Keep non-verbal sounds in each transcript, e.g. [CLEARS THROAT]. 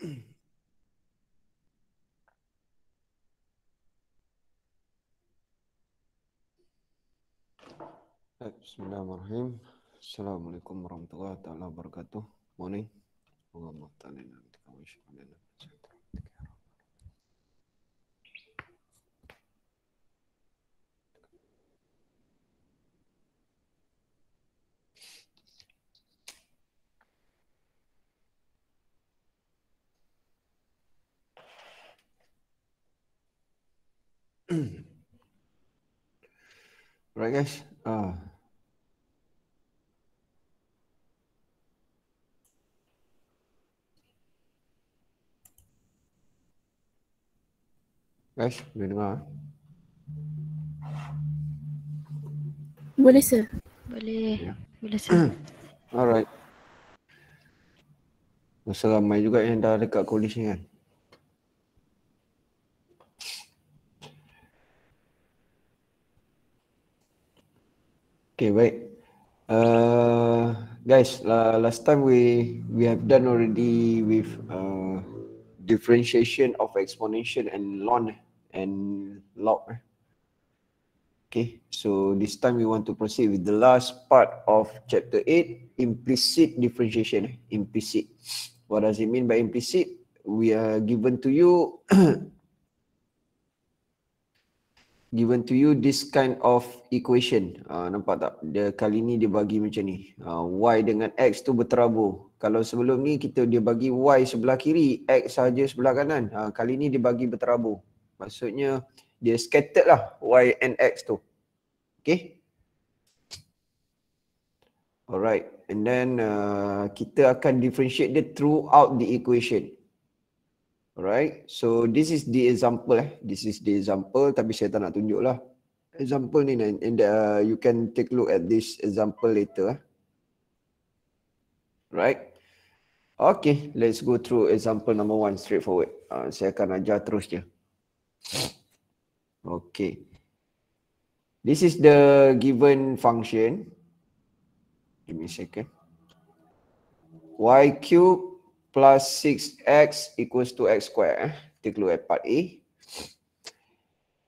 [CLEARS THROAT] Bismillahirrahmanirrahim. Assalamualaikum warahmatullahi taala wabarakatuh. Morning. Allahumma ta'ala Alright guys. Ah. Guys, boleh dengar. Boleh sir. Boleh. Yeah. Boleh sir. [CLEARS THROAT] Alright. Masa ramai juga yang dah dekat kolej ni kan. Okay, baik. Uh, guys, last time we we have done already with uh, differentiation of exponential and log and log. Okay, so this time we want to proceed with the last part of chapter 8, implicit differentiation. Implicit. What does it mean by implicit? We are given to you [CLEARS THROAT] given to you this kind of equation. Uh, nampak tak? Dia kali ni dia bagi macam ni. Uh, y dengan x tu berterabur. Kalau sebelum ni kita dia bagi y sebelah kiri, x saja sebelah kanan. Uh, kali ni dia bagi berterabur. Maksudnya dia scattered lah y and x tu. Okay. Alright. And then uh, kita akan differentiate dia throughout the equation. Alright, so this is the example. Eh. This is the example, tapi saya tak nak tunjuk lah. Example ni, and uh, you can take look at this example later. Eh. Right? Okay, let's go through example number one, straightforward. Uh, saya akan ajar terus je. Okay. This is the given function. Give me a second. Y cube plus 6x equals to x square. Kita keluar part A.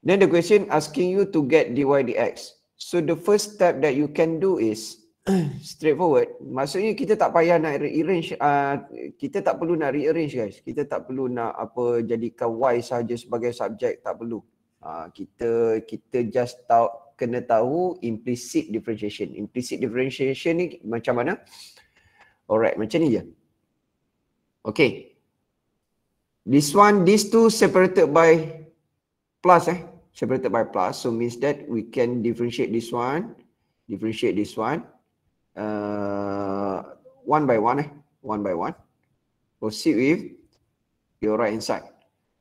Then the question asking you to get dy dx. So the first step that you can do is [CLEARS THROAT] straightforward. Maksudnya kita tak payah nak rearrange. Uh, kita tak perlu nak rearrange guys. Kita tak perlu nak apa jadikan y saja sebagai subjek. Tak perlu. Uh, kita kita just tahu kena tahu implicit differentiation. Implicit differentiation ni macam mana? Alright, macam ni je. Ya? Okay. This one, these two separated by plus eh. Separated by plus. So means that we can differentiate this one. Differentiate this one. Uh, one by one eh. One by one. Proceed with your right hand side.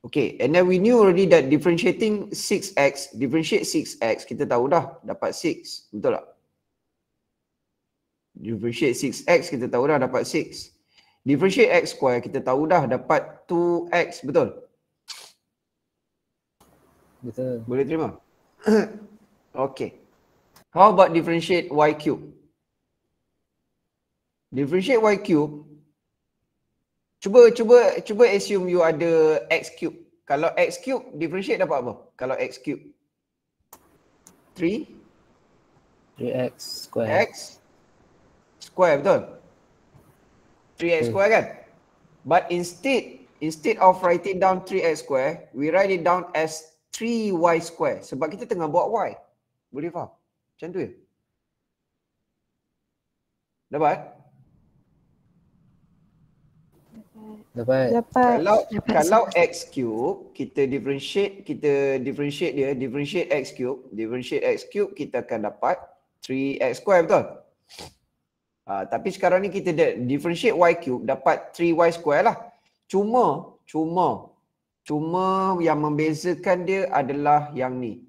Okay, and then we knew already that differentiating 6x, differentiate 6x, kita tahu dah dapat 6, betul tak? Differentiate 6x, kita tahu dah dapat 6. Differentiate x square kita tahu dah dapat 2x betul? Betul. Boleh terima? [COUGHS] okay. How about differentiate y cube? Differentiate y cube. Cuba cuba cuba assume you ada x cube. Kalau x cube differentiate dapat apa? Kalau x cube. 3 3x square. X square betul? 3x hmm. square kan but instead instead of writing down 3x square we write it down as 3y square sebab kita tengah buat y boleh faham macam tu ya dapat dapat dapat kalau dapat. kalau x cube kita differentiate kita differentiate dia differentiate x cube differentiate x cube kita akan dapat 3x square betul Ah, tapi sekarang ni kita de- differentiate y cube dapat 3y square lah. Cuma, cuma, cuma yang membezakan dia adalah yang ni.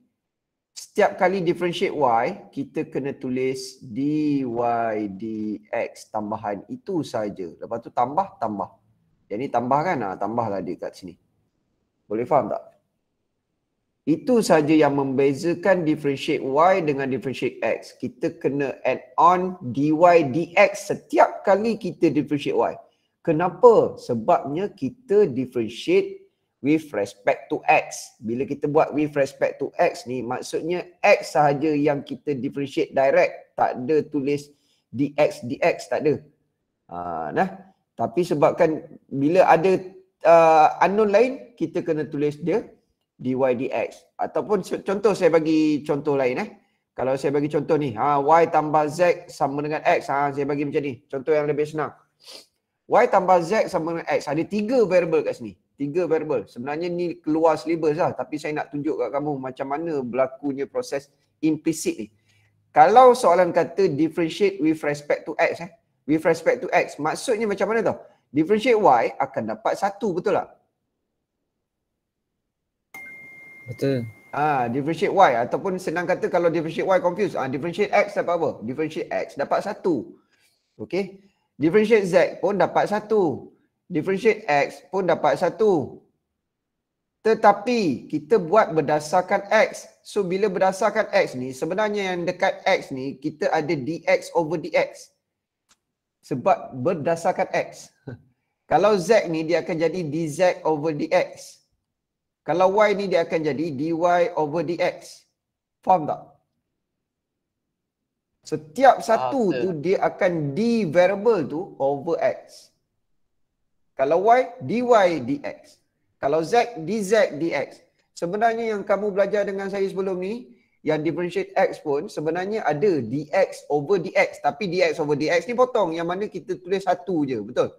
Setiap kali differentiate y, kita kena tulis dy dx tambahan itu saja. Lepas tu tambah, tambah. Jadi tambah kan, ha, tambahlah dia kat sini. Boleh faham tak? Itu saja yang membezakan differentiate y dengan differentiate x. Kita kena add on dy dx setiap kali kita differentiate y. Kenapa? Sebabnya kita differentiate with respect to x. Bila kita buat with respect to x ni maksudnya x sahaja yang kita differentiate direct. Tak ada tulis dx dx tak ada. Ha, nah. Tapi sebabkan bila ada uh, unknown lain kita kena tulis dia dy dx ataupun contoh saya bagi contoh lain eh kalau saya bagi contoh ni ha y tambah z sama dengan x ha saya bagi macam ni contoh yang lebih senang y tambah z sama dengan x ada tiga variable kat sini tiga variable sebenarnya ni keluar syllabus lah tapi saya nak tunjuk kat kamu macam mana berlakunya proses implicit ni kalau soalan kata differentiate with respect to x eh with respect to x maksudnya macam mana tau differentiate y akan dapat satu betul tak Betul. Ah, differentiate y ataupun senang kata kalau differentiate y confuse, ah differentiate x dapat apa? Differentiate x dapat satu. Okay. Differentiate z pun dapat satu. Differentiate x pun dapat satu. Tetapi kita buat berdasarkan x. So bila berdasarkan x ni, sebenarnya yang dekat x ni kita ada dx over dx. Sebab berdasarkan x. [LAUGHS] Kalau z ni dia akan jadi dz over dx. Kalau y ni dia akan jadi dy over dx. Faham tak? Setiap ah, satu ah, tu dia akan d variable tu over x. Kalau y, dy dx. Kalau z, dz dx. Sebenarnya yang kamu belajar dengan saya sebelum ni, yang differentiate x pun sebenarnya ada dx over dx. Tapi dx over dx ni potong yang mana kita tulis satu je. Betul?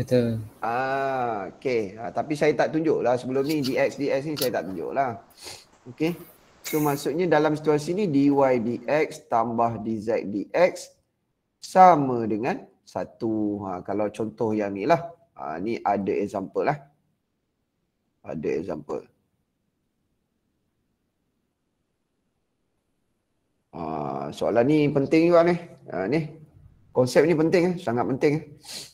Betul. Ah, okay. Ah, tapi saya tak tunjuk lah sebelum ni DX, DX ni saya tak tunjuk lah. Okay. So maksudnya dalam situasi ni DY, DX tambah DZ, DX sama dengan satu. Ha, kalau contoh yang ni lah. Ha, ni ada example lah. Ada example. Ha, soalan ni penting juga ni. Ha, ni. Konsep ni penting. Eh. Sangat penting. Sangat eh. penting.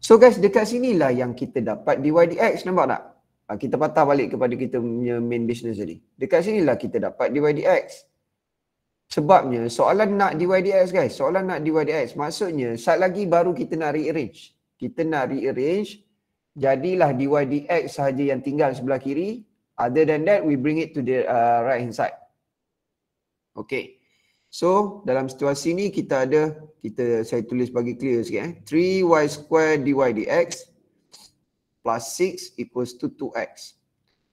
So guys dekat sinilah yang kita dapat DYDX nampak tak? Ah, kita patah balik kepada kita punya main business tadi. Dekat sinilah kita dapat DYDX. Sebabnya soalan nak DYDX guys, soalan nak DYDX maksudnya saat lagi baru kita nak rearrange. Kita nak rearrange jadilah DYDX sahaja yang tinggal sebelah kiri. Other than that we bring it to the uh, right hand side. Okay. So dalam situasi ni kita ada kita saya tulis bagi clear sikit eh 3y square dy dx plus 6 equals to 2x.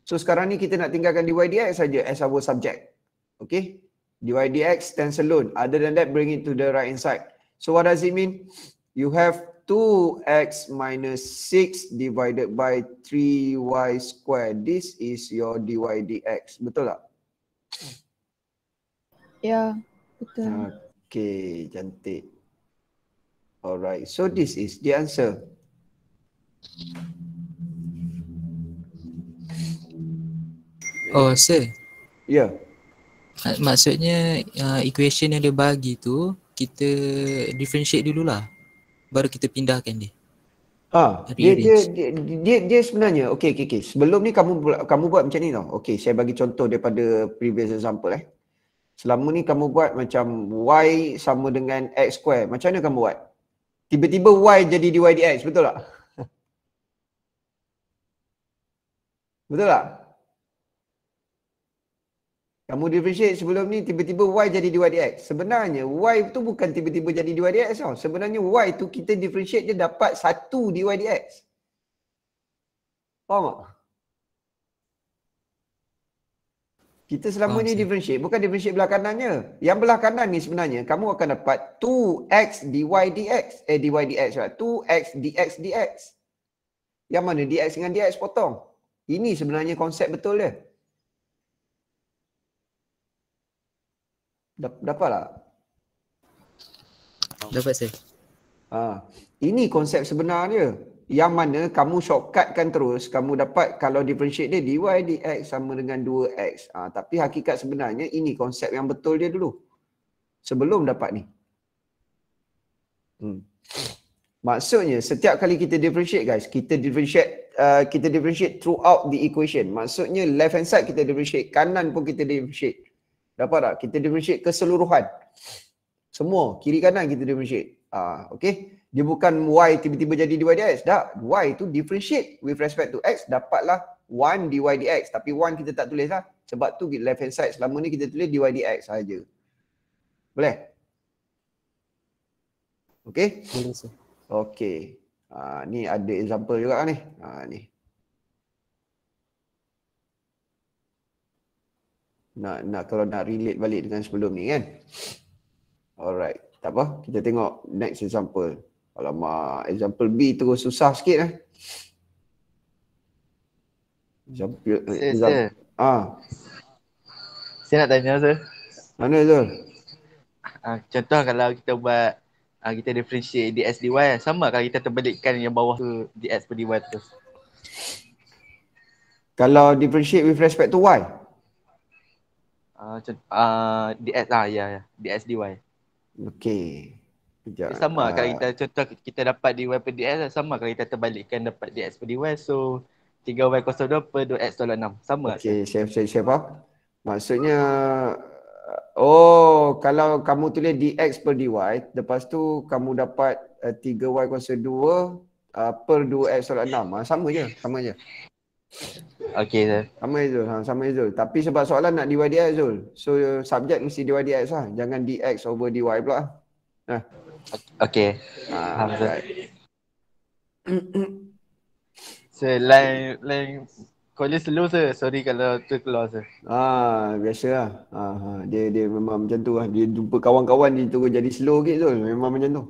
So sekarang ni kita nak tinggalkan dy dx saja as our subject. Okay. dy dx stands alone other than that bring it to the right inside. So what does it mean? You have 2x minus 6 divided by 3y square. This is your dy dx. Betul tak? Ya. Yeah. Betul. Okay, cantik. Alright, so this is the answer. Oh, sir. Ya. Yeah. Maksudnya uh, equation yang dia bagi tu kita differentiate dululah. Baru kita pindahkan dia. Ha, dia, dia, dia, dia, dia sebenarnya okay, okey okey sebelum ni kamu kamu buat macam ni tau. Okay, saya bagi contoh daripada previous example eh selama ni kamu buat macam y sama dengan x square macam mana kamu buat tiba-tiba y jadi dy dx betul tak [LAUGHS] betul tak kamu differentiate sebelum ni tiba-tiba y jadi dy dx sebenarnya y tu bukan tiba-tiba jadi dy dx tau sebenarnya y tu kita differentiate je dapat satu dy dx faham tak Kita selama ah, ni differentiate, bukan differentiate belah kanannya. Yang belah kanan ni sebenarnya kamu akan dapat 2x dy dx, eh dy dx lah. 2x dx dx. Yang mana dx dengan dx potong. Ini sebenarnya konsep betul dia. Dap dapat tak? Dapat saya. Ah, ini konsep sebenarnya yang mana kamu kan terus kamu dapat kalau differentiate dia dy dx sama dengan 2x ha, tapi hakikat sebenarnya ini konsep yang betul dia dulu sebelum dapat ni hmm. maksudnya setiap kali kita differentiate guys kita differentiate uh, kita differentiate throughout the equation maksudnya left hand side kita differentiate kanan pun kita differentiate dapat tak kita differentiate keseluruhan semua kiri kanan kita differentiate ah uh, dia bukan Y tiba-tiba jadi dy dx. Tak. Y tu differentiate with respect to X dapatlah 1 dy dx. Tapi 1 kita tak tulis lah. Sebab tu left hand side selama ni kita tulis dy dx saja. Boleh? Okay? Okay. Ha, ni ada example juga kan ni. Ha, ni. Nak, nak kalau nak relate balik dengan sebelum ni kan. Alright. Tak apa. Kita tengok next example. Alamak, example B terus susah sikit lah. Example, example. Sir. Ah. Saya nak tanya, Zul. Mana, Zul? Ah, contoh kalau kita buat ah, kita differentiate DX DY sama kalau kita terbalikkan yang bawah tu DX per DY tu. Kalau differentiate with respect to Y? Ah, contoh, ah, DX lah, ya, ya. DX DY. Okay. Kejap. Eh, sama uh, kalau kita contoh kita dapat di web DS eh, sama kalau kita terbalikkan dapat di SPD web so 3Y02 per 2X06 sama Okay chef chef chef off Maksudnya Oh kalau kamu tulis DX per DY Lepas tu kamu dapat uh, 3Y02 uh, per 2X06 ha, ah, Sama je sama je Okay sir. Sama je Zul, ha, sama je Zul. Tapi sebab soalan nak DYDX Zul. So subjek mesti DYDX lah. Jangan DX over DY pula. Nah. Okay. Uh, Hamzah. Right. [CLEARS THROAT] so, lain, lain kau slow se, Sorry kalau tu keluar sir. Ah, biasa lah. Ah, ah, dia, dia memang macam tu lah. Dia jumpa kawan-kawan dia terus jadi slow gitu. So. Memang macam tu.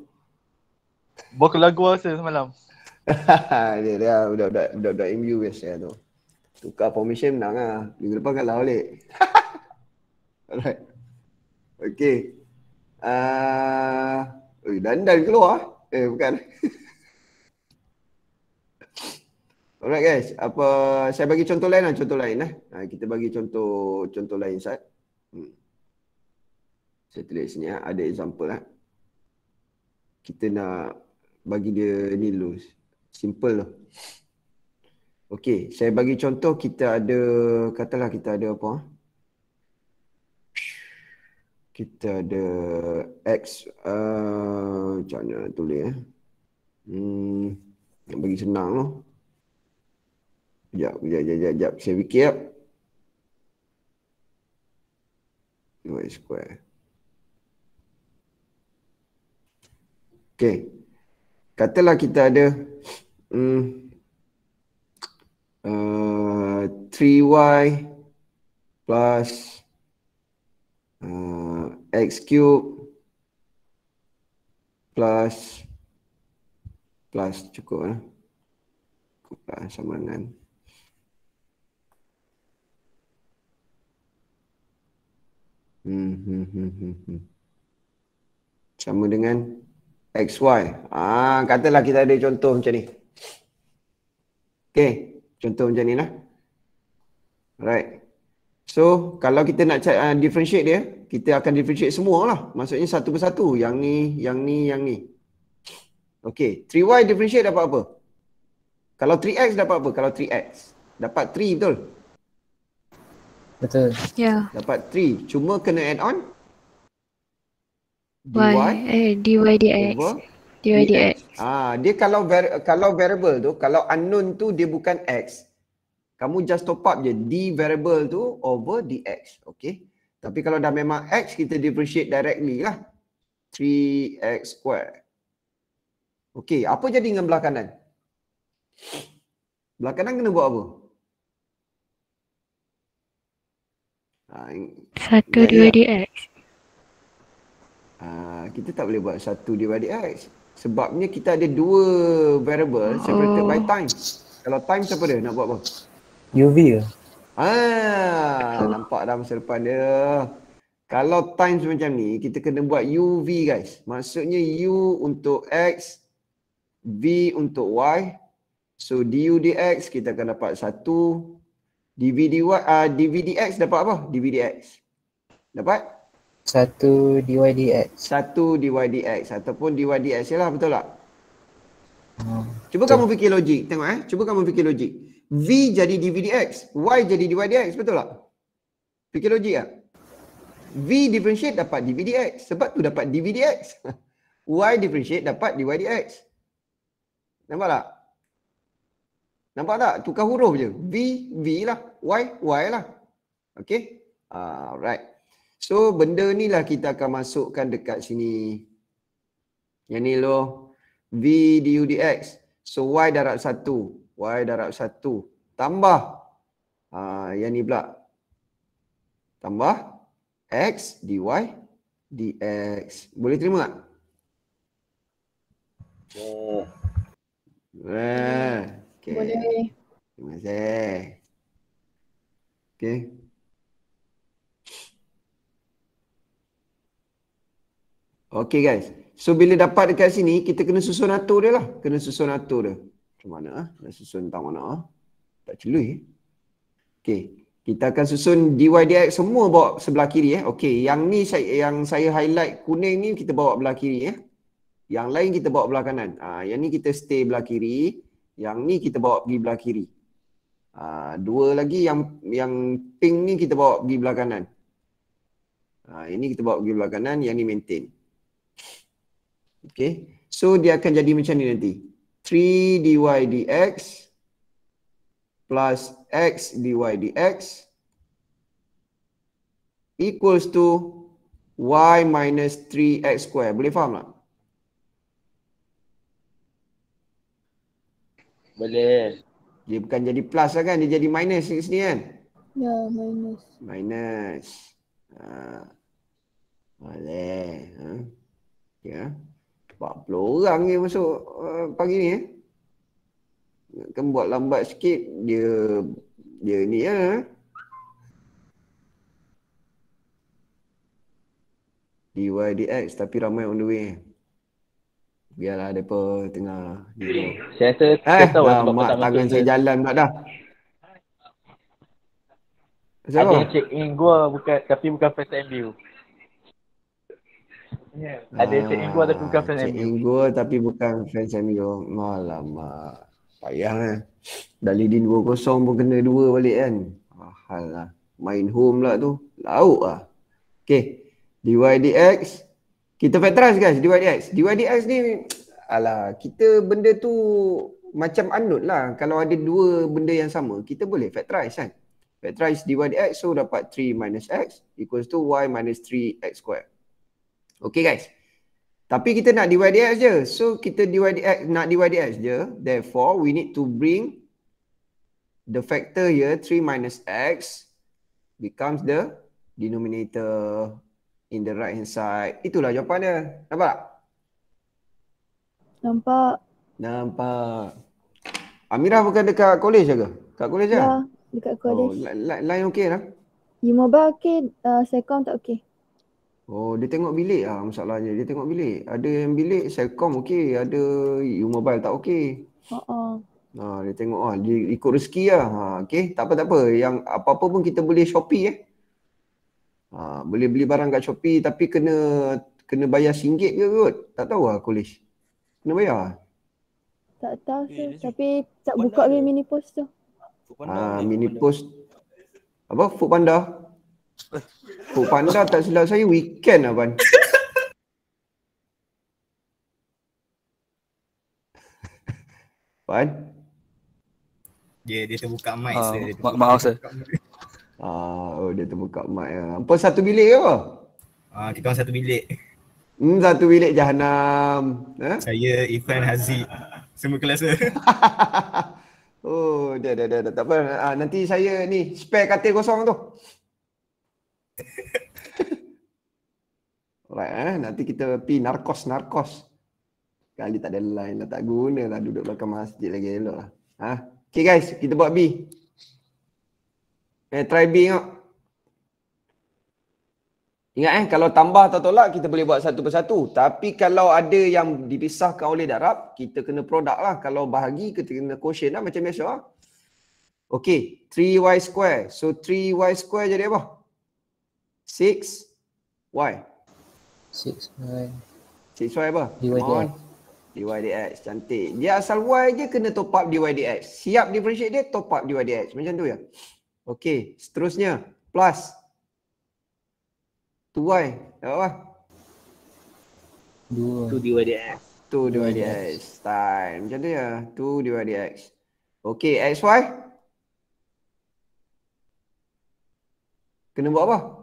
Bawa lagu lah sir semalam. [LAUGHS] dia dia dah, budak budak MU biasa lah tu. Tukar formation menang lah. Minggu lepas kalah balik. [LAUGHS] Alright. Okay. Ah, uh, Eh, dandan keluar. Eh, bukan. [LAUGHS] Alright guys, apa saya bagi contoh lain lah, contoh lain lah. Ha, kita bagi contoh contoh lain sat. Hmm. Saya tulis sini ha. ada example lah. Kita nak bagi dia ni dulu. Simple lah. Okay, saya bagi contoh kita ada, katalah kita ada apa ha kita ada X uh, macam uh, mana tulis eh. Hmm, bagi senang jap, jap, jap, jap. sekejap. Saya fikir sekejap. Y square. Okay. Katalah kita ada hmm, uh, 3Y plus uh, x cube plus plus cukup eh. Cukuplah sama dengan Hmm, hmm, hmm, hmm Sama dengan XY Ah, Katalah kita ada contoh macam ni Okay Contoh macam ni lah Alright So kalau kita nak uh, differentiate dia kita akan differentiate semua lah. Maksudnya satu persatu. Yang ni, yang ni, yang ni. Okay. 3Y differentiate dapat apa? Kalau 3X dapat apa? Kalau 3X. Dapat 3 betul? Betul. Ya. Yeah. Dapat 3. Cuma kena add on? Y. Eh, dy dx. dy dx. Ah, dia kalau var- kalau variable tu, kalau unknown tu dia bukan x. Kamu just top up je d variable tu over dx. Okay. Tapi kalau dah memang X kita differentiate directly lah 3X square Okay apa jadi dengan belah kanan? Belah kanan kena buat apa? Ha, satu 1 divided X ha, Kita tak boleh buat 1 divided X Sebabnya kita ada dua variable separated oh. by time Kalau time siapa dia nak buat apa? UV ya? Ah, nampak dah masa depan dia. Kalau times macam ni, kita kena buat UV guys. Maksudnya U untuk X, V untuk Y. So du dx kita akan dapat satu. Dv dy, uh, ah, dv dx dapat apa? Dv dx. Dapat? Satu dy dx. Satu dy dx ataupun dy dx lah betul tak? Hmm. Cuba betul. kamu fikir logik. Tengok eh. Cuba kamu fikir logik. V jadi dvdx, Y jadi dydx, betul tak? Fikir logik tak? V differentiate dapat dvdx, sebab tu dapat dvdx. [LAUGHS] y differentiate dapat dydx. Nampak tak? Nampak tak? Tukar huruf je. V, V lah. Y, Y lah. Okay? Alright. So, benda ni lah kita akan masukkan dekat sini. Yang ni lo. V, D, U, D, X. So, Y darat satu. Y darab 1 tambah uh, yang ni pula tambah X dy dx. Boleh terima tak? Oh. Yeah. Okay. Boleh. Terima kasih. Okay. Okay guys. So bila dapat dekat sini, kita kena susun atur dia lah. Kena susun atur dia. Macam mana ah? Nak susun tentang mana ah? Tak celui. Okey, kita akan susun dy dx semua bawa sebelah kiri eh. Okey, yang ni saya yang saya highlight kuning ni kita bawa belah kiri eh. Yang lain kita bawa belah kanan. Ah, yang ni kita stay belah kiri, yang ni kita bawa pergi belah kiri. Ah, dua lagi yang yang pink ni kita bawa pergi belah kanan. Ah, ini kita bawa pergi belah kanan, yang ni maintain. Okey. So dia akan jadi macam ni nanti. 3 dy dx plus x dy dx equals to y minus 3x square. Boleh faham tak? Boleh. Dia bukan jadi plus lah kan? Dia jadi minus di sini kan? Ya, minus. Minus. Ha. Boleh. Ha. Ya. Yeah. 40 orang ni masuk uh, pagi ni eh. Kan buat lambat sikit dia dia ni ya. Eh. DYDX tapi ramai on the way. Biarlah depa tengah. Saya rasa eh, saya tahu sebab tangan saya jalan pula dah. Saya Ada check in gua bukan tapi bukan first time view. Yeah. Ada ah, Cik Ingo tapi bukan fans Cik Ingo tapi bukan fans MU. Alamak. Payah lah eh. Dah leading 2-0 pun kena 2 balik kan. lah Main home lah tu. Lauk lah. Okay. DYDX. Kita fight trust guys DYDX. DYDX ni ala kita benda tu macam anut lah. Kalau ada dua benda yang sama kita boleh fight trust kan. Fight trust DYDX so dapat 3 minus X equals to Y minus 3 X square Okay guys. Tapi kita nak DYDX je. So kita DYDX, nak DYDX je. Therefore we need to bring the factor here 3 minus X becomes the denominator in the right hand side. Itulah jawapan dia. Nampak tak? Nampak. Nampak. Amirah bukan dekat college ke? Dekat college ke? Lah? Ya, dekat college. Oh, lain okey lah. Di mobile okey, uh, sekom tak okey. Oh, dia tengok bilik lah masalahnya. Dia tengok bilik. Ada yang bilik Celcom okey, ada U Mobile tak okey. Uh-uh. Ha dia tengok ah dia ikut rezeki lah. Ha okey, tak apa tak apa. Yang apa-apa pun kita boleh Shopee eh. Ha boleh beli barang kat Shopee tapi kena kena bayar singgit ke kot? Tak tahu ah kolej. Kena bayar. Tak tahu eh, tapi tak buka ke mini post tu. Ha mini post apa food Oh, panda tak silap saya weekend lah, Ban. Ban? Dia dia terbuka mic. Uh, dia, dia maaf, sir. Ah, oh, dia terbuka mic. Apa ah. satu bilik ke apa? Ah, kita orang satu bilik. Hmm, satu bilik jahanam. Ha? Saya Ifan Haziq. Semua kelas [LAUGHS] Oh, dah, dah, dah, dah. Tak apa. Ah, nanti saya ni spare katil kosong tu. Alright, eh? nanti kita pi narkos narkos. Kali tak ada lain, lah, tak guna lah duduk belakang masjid lagi elok lah. Ha? Okay guys, kita buat B. Eh, try B tengok. Ingat eh, kalau tambah atau tolak, kita boleh buat satu persatu. Tapi kalau ada yang dipisahkan oleh darab, kita kena produk lah. Kalau bahagi, kita kena quotient lah macam biasa lah. Okay, 3y square. So, 3y square jadi apa? 3y Six Y Six Y Six Y apa? DYDX DYDX cantik Dia asal Y je kena top up DYDX Siap differentiate dia top up DYDX Macam tu ya Okay seterusnya Plus two y Dapat apa? Two DYDX Two DYDX Time. Macam tu ya Two DYDX Okay XY Kena buat apa?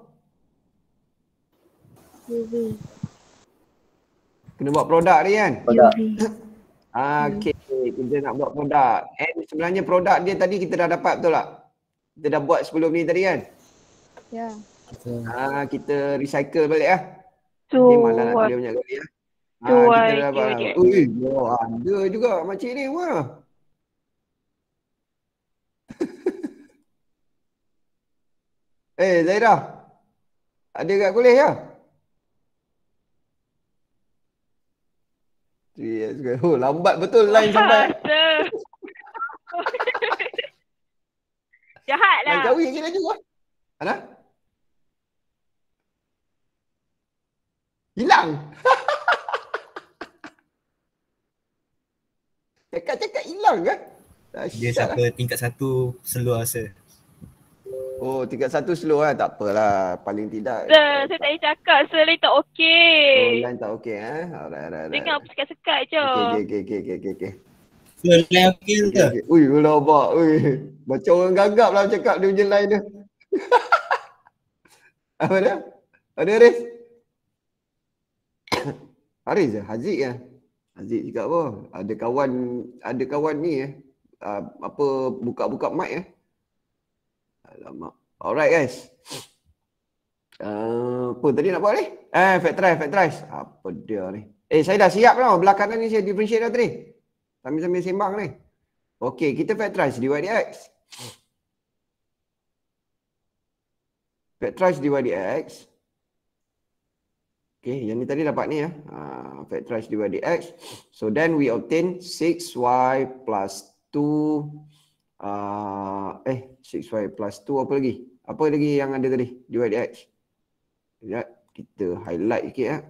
Kena buat produk ni kan? Produk. [COUGHS] Ah, okay, kita nak buat produk. And sebenarnya produk dia tadi kita dah dapat betul tak? Kita dah buat sebelum ni tadi kan? Ya. Yeah. Ah, kita recycle balik lah. Tu. Okay, malah nak beli banyak kali lah. Ah, kita dah dapat. Ui, oh, ada juga makcik ni. Wah. [LAUGHS] eh, Zaira. Ada kat kuliah ya? 3 years Oh, lambat betul line [LAUGHS] sampai. Jahatlah. Nak jauh lagi lagi kau. Ana? Hilang. Cakap-cakap [LAUGHS] hilang ke? Eh. Dia lah. siapa tingkat satu seluar rasa. Oh, tingkat satu slow lah. Tak apalah. Paling tidak. Da, lah, tak saya tak boleh cakap. Saya lain tak okey. Oh, lain tak okey. Eh? Alright, alright, alright. Dengar apa sekat-sekat je. Okey, okey, okey, okey, okey. Okay. So, lain okey ke? Okay, okay. Ui, ulah obak. Ui. Macam orang gagap lah cakap dia punya lain [LAUGHS] dia. apa dia? Ada Haris? [COUGHS] Haris lah. Haziq lah. Haziq cakap apa? Ada kawan, ada kawan ni eh. Uh, apa, buka-buka mic eh. Alamak. Alright guys. Uh, apa tadi nak buat ni? Eh, fat drive, fat drive. Apa dia ni? Eh, saya dah siap lah. Belah ni saya differentiate dah tadi. Sambil-sambil sembang ni. Okay, kita fat drive dy dx. Fat drive dy dx. Okay, yang ni tadi dapat ni ya. Uh, fat drive dy dx. So then we obtain 6y plus 2 uh, eh 6y plus 2 apa lagi? Apa lagi yang ada tadi? dydx. Ya, kita highlight sikit ah.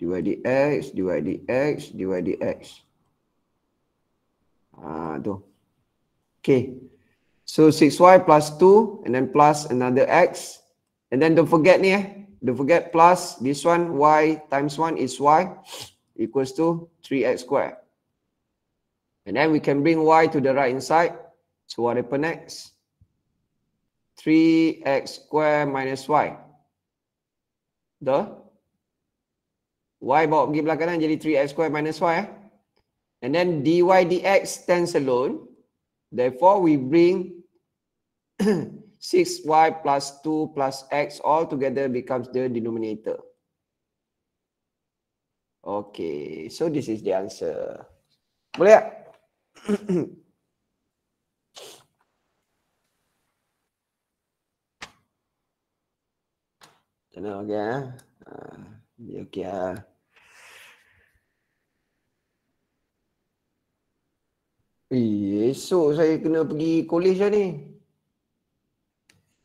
Ya. dydx, dydx, dydx. Ah uh, tu. Okay. So 6y plus 2 and then plus another x and then don't forget ni eh. Don't forget plus this one y times 1 is y equals to 3x squared. And then we can bring y to the right inside. So what happened next? 3x square minus y. The y bawa pergi belah kanan jadi 3x square minus y. Eh? And then dy dx stands alone. Therefore we bring 6y [CLEARS THROAT] plus 2 plus x all together becomes the denominator. Okay, so this is the answer. Boleh tak? [CLEARS THROAT] Tenang okey ah. Eh? Ah, ha, okey ah. Eh? esok saya kena pergi kolej lah ni.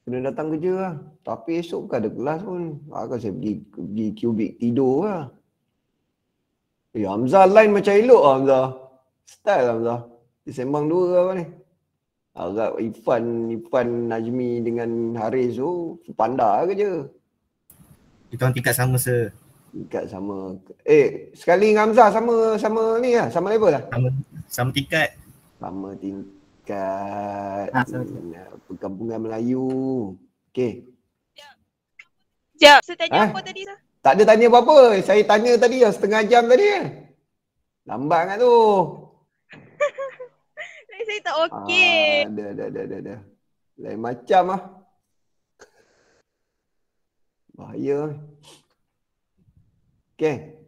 Kena datang kerja lah. Tapi esok bukan ada kelas pun. Akan saya pergi, pergi kubik tidur lah. Eh, Hamzah line macam elok lah Hamzah. Style Hamzah. Dia sembang dua apa ni. Agak Ipan Ipan Najmi dengan Haris tu, pandai lah kerja. Kita orang tingkat sama se. Tingkat sama. Eh, sekali dengan Hamzah sama sama ni lah, sama level lah. Sama sama tingkat. Sama tingkat. Ha, sama. Perkampungan Melayu. Okey. Jap, saya tanya ha? apa tadi tu? Tak ada tanya apa-apa. Saya tanya tadi lah, setengah jam tadi lah. Lambat kan tu. [LAUGHS] saya tak okey. Ah, dah, dah, dah, dah, dah. Lain macam lah. Bahaya. Okay.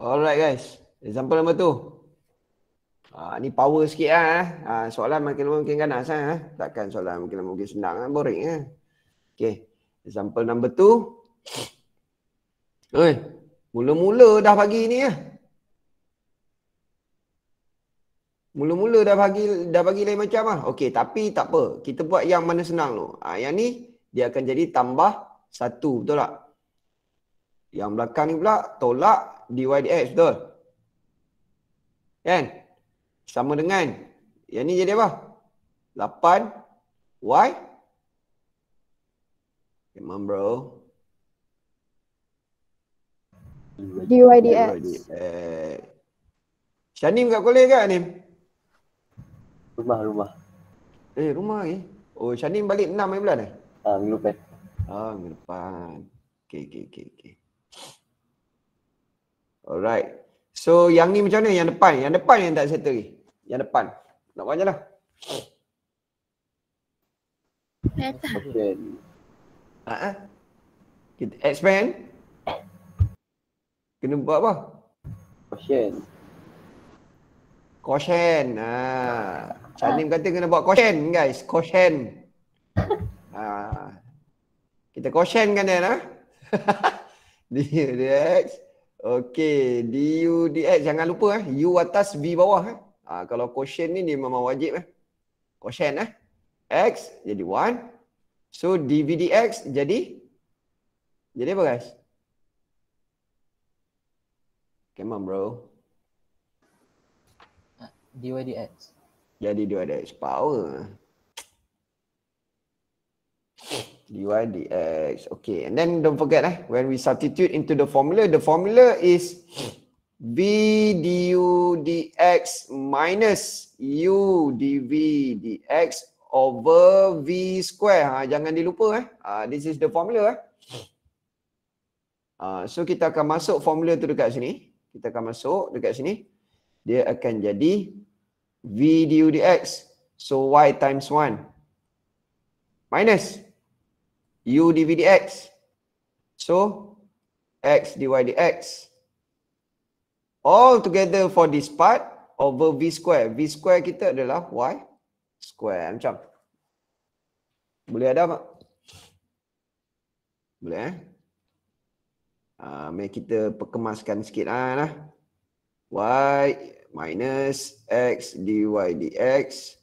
Alright guys. Example number tu. Ha, ah, ni power sikit lah. Eh. Ha, soalan makin lama makin ganas. Ah, eh. Takkan soalan makin lama makin senang. Eh. Boring. Eh. Okay. Example number tu. Oi. Mula-mula dah pagi ni lah. Eh. Mula-mula dah bagi dah bagi lain macam lah. Okey, tapi tak apa. Kita buat yang mana senang tu. Ha, yang ni dia akan jadi tambah satu. Betul tak? Yang belakang ni pula tolak dy dx. Betul? Kan? Sama dengan yang ni jadi apa? 8 y Come on bro. DYDX. Shanim kat kolej kan Anim? Rumah, rumah. Eh, rumah ni. Eh? Oh, Shanim balik 6 hari bulan ni? Eh? ah minggu lepas. Ha, oh, minggu lepas. Okay, okay, okay, okay. Alright. So, yang ni macam mana? Yang depan? Yang depan yang tak settle ni? Yang depan. Nak buat macam mana? Okay. Ha, ha? Kita expand? Kena buat apa? Caution. Caution. Ah. Salim kata kena buat caution guys, caution. ha. [LAUGHS] Kita caution kan Dan ah. Ha? [LAUGHS] DUDX. Okey, DUDX jangan lupa eh. U atas V bawah eh. Ha, kalau quotient ni dia memang wajib eh. Quotient eh. X jadi 1. So DVDX jadi jadi apa guys? Come on bro. DYDX. Jadi dia ada X power. dy dx. Okay. And then don't forget eh. When we substitute into the formula. The formula is v du dx minus u dv dx over v square. Ha, jangan dilupa eh. Uh, this is the formula eh. Uh, so kita akan masuk formula tu dekat sini. Kita akan masuk dekat sini. Dia akan jadi V du dx. So y times 1. Minus u dv dx. So x dy dx. All together for this part over v square. V square kita adalah y square. Macam. Boleh ada tak? Boleh eh? Uh, mari kita perkemaskan sikit lah. Y minus x dy dx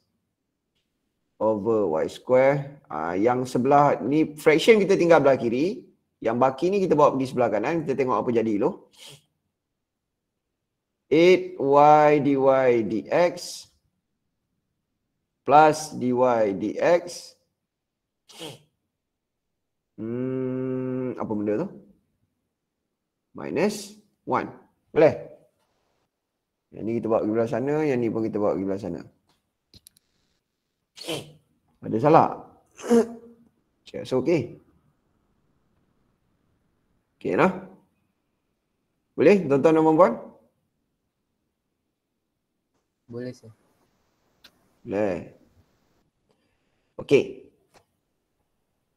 over y square. Uh, yang sebelah ni fraction kita tinggal belah kiri. Yang baki ni kita bawa pergi sebelah kanan. Kita tengok apa jadi dulu. 8y dy dx plus dy dx. Hmm, apa benda tu? Minus 1. Boleh? Yang ni kita bawa ke belah sana, yang ni pun kita bawa ke belah sana. Ada salah? Saya [COUGHS] rasa okey. Okey lah. Boleh tuan-tuan dan puan-puan? Boleh saya. Boleh. Okey.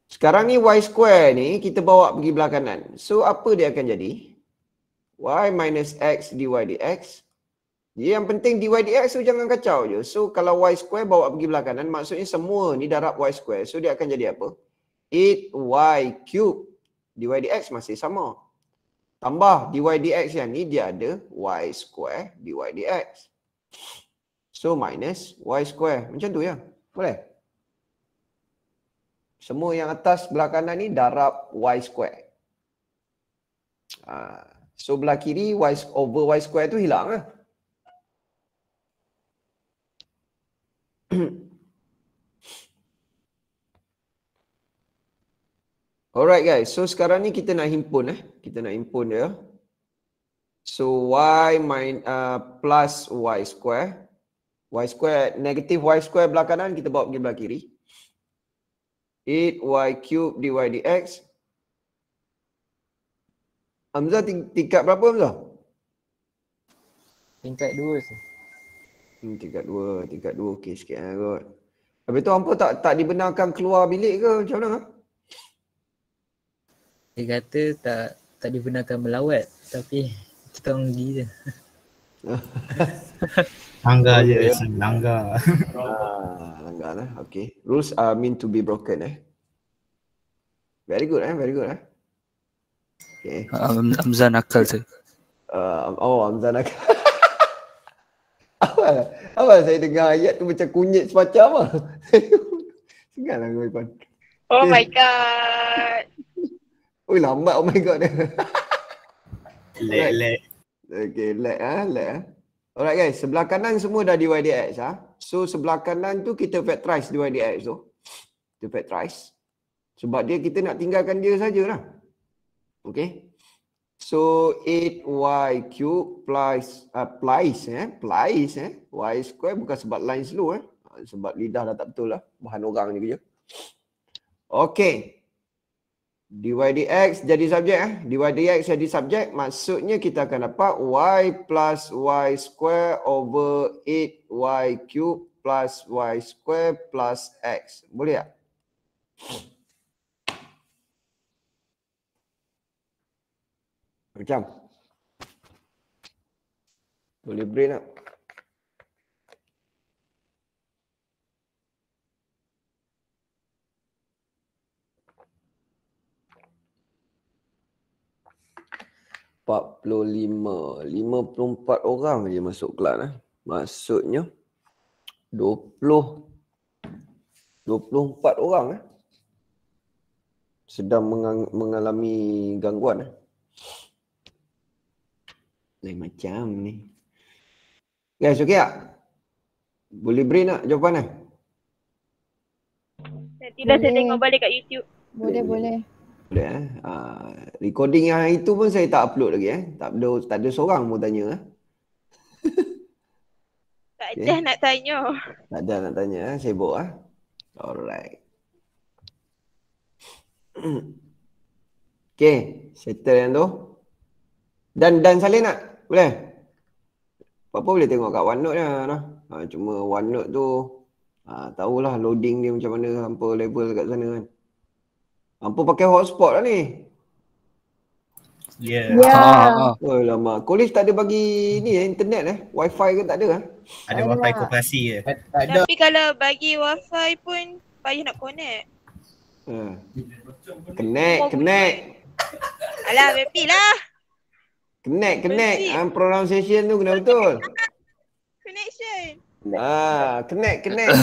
Sekarang ni y square ni kita bawa pergi belah kanan. So apa dia akan jadi? y minus x dy dx dia yang penting dydx tu jangan kacau je. So kalau y square bawa pergi belah kanan maksudnya semua ni darab y square. So dia akan jadi apa? 8y cube dydx masih sama. Tambah dydx yang ni dia ada y square dydx. So minus y square. Macam tu ya. Boleh? Semua yang atas belah kanan ni darab y square. Ah, so belah kiri y over y square tu hilang lah. Alright guys, so sekarang ni kita nak himpun eh. Kita nak himpun dia. So y min, uh, plus y square. y square, negative y square belah kanan kita bawa pergi belah kiri. 8y cube dy dx. Hamzah tingkat berapa Hamzah? Tingkat 2 sih. Hmm, tingkat dua, tingkat dua okey sikit lah eh, kot. Habis tu hampa tak tak dibenarkan keluar bilik ke macam mana? Dia kata tak tak dibenarkan melawat tapi kita orang pergi je. [LAUGHS] langgar je, ya. langgar. Ah, langgar lah, okay. Rules are mean to be broken eh. Very good eh, very good eh. Okay. Um, ah, Amzan Akal tu. Uh, ah, oh, Amzan Akal. [LAUGHS] Abang, abang saya dengar ayat tu macam kunyit semacam lah. [LAUGHS] Sengatlah kau ikut. Oh my god. Oh [LAUGHS] lambat oh my god dia. [LAUGHS] Lek, lek. Okay, lek ha, lek ha. Alright guys, sebelah kanan semua dah DYDX ha. Ah. So sebelah kanan tu kita factorize DYDX tu. Kita factorize. Sebab dia kita nak tinggalkan dia sajalah. Okay. So 8y cube plus applies uh, eh plus eh y square bukan sebab lain slow eh ah, sebab lidah dah tak betul lah bahan orang ni kerja. Okey. dy dx jadi subjek eh dy dx jadi subjek maksudnya kita akan dapat y plus y square over 8y cube plus y square plus x. Boleh tak? Macam. Boleh break tak? Empat puluh lima. Lima puluh empat orang je masuk kelas. Eh. Maksudnya dua puluh dua puluh empat orang eh. sedang mengalami gangguan. Eh. Lain macam ni. Guys, okey tak? Boleh beri nak jawapan lah? Tidak, saya tengok balik kat YouTube. Boleh, boleh. Boleh, boleh eh. Uh, recording yang itu pun saya tak upload lagi eh. Tak ada, tak ada seorang pun tanya eh. [LAUGHS] tak ada okay. nak tanya. Tak ada nak tanya eh. Sibuk eh. Alright. [CLEARS THROAT] okay, settle yang tu. Dan dan saling nak boleh? Apa-apa boleh tengok kat OneNote lah. Nah. Ha, cuma OneNote tu ha, tahulah loading dia macam mana hampa level kat sana kan. Hampa pakai hotspot lah ni. Yeah. Ya. Yeah. Ya. Oh, ah. lama. Kolej tak ada bagi ni eh, internet eh. Wi-Fi ke tak ada eh? Ada Alah. wi koperasi je. Tak Tapi kalau bagi WiFi pun payah nak connect. Ha. Connect, connect. Alah, happy lah. Connect, connect. Um, pronunciation tu kena betul. Connection. Ah, connect, connect.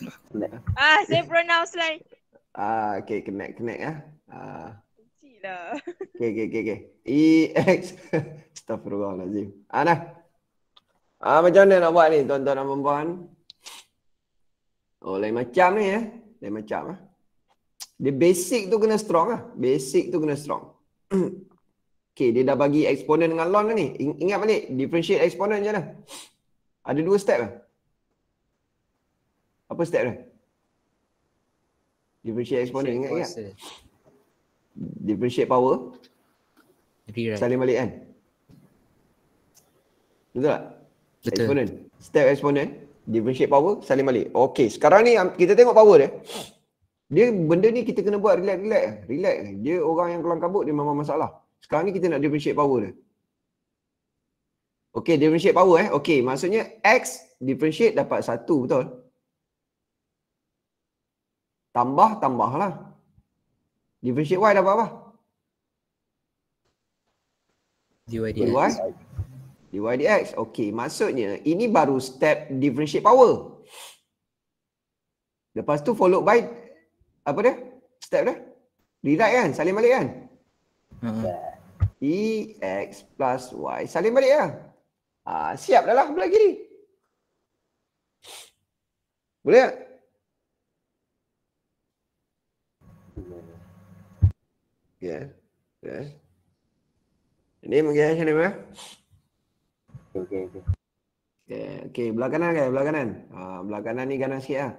[COUGHS] ah, saya pronounce lain. Ah, okay, connect, connect ah. Ah. Lah. [LAUGHS] Okay, Okay, okay, okay, e x. EX. [LAUGHS] Astaghfirullahalazim. lagi. dah. Ah, macam mana nak buat ni, tuan-tuan dan puan-puan? Oh, lain macam ni eh. Lain macam ah. Dia basic tu kena strong ah. Basic tu kena strong. [CLEARS THROAT] Okay, dia dah bagi eksponen dengan long ni. Ingat balik, differentiate eksponen macam lah. mana? Ada dua step ke? Lah. Apa step lah? Differentiate eksponen, ingat ingat. Differentiate power. Rewrite. Salin balik kan? Betul tak? Betul. Exponent. Step eksponen, differentiate power, salin balik. Okay, sekarang ni um, kita tengok power dia. Dia benda ni kita kena buat relax-relax. Relax. Dia orang yang kelang kabut dia memang masalah. Sekarang ni kita nak differentiate power dia. Okay, differentiate power eh. Okay, maksudnya X differentiate dapat satu betul? Tambah, tambah lah. Differentiate Y dapat apa? DY DX. DY DX. Okay, maksudnya ini baru step differentiate power. Lepas tu followed by apa dia? Step dia? Rewrite kan? Salin balik kan? Uh-huh. EX plus Y. Salin balik lah. Ha, siap dah lah belah kiri. Boleh tak? Ya. Ya. Ini mungkin macam mana? Ya? Okey, okey. Ya, okey, belah kanan kan? Belah kanan. Ha, belah kanan ni ganas sikit lah.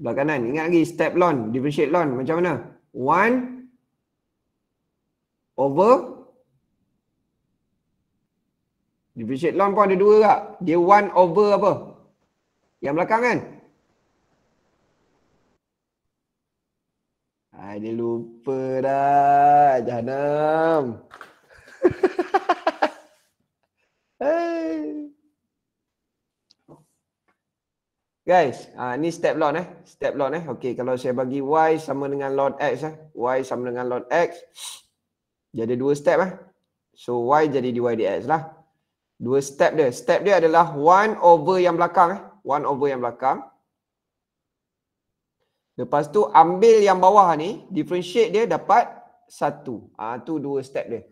Belah kanan. Ingat lagi step loan differentiate loan Macam mana? One, over deficit loan pun ada dua tak? Dia one over apa? Yang belakang kan? Ha, dia lupa dah. Jahanam. [LAUGHS] Guys, ha, ni step loan eh. Step loan eh. Okay, kalau saya bagi Y sama dengan loan X eh. Y sama dengan loan X. Dia ada dua step lah. So y jadi dy dx lah. Dua step dia. Step dia adalah 1 over yang belakang eh. 1 over yang belakang. Lepas tu ambil yang bawah ni, differentiate dia dapat 1. Ah ha, tu dua step dia.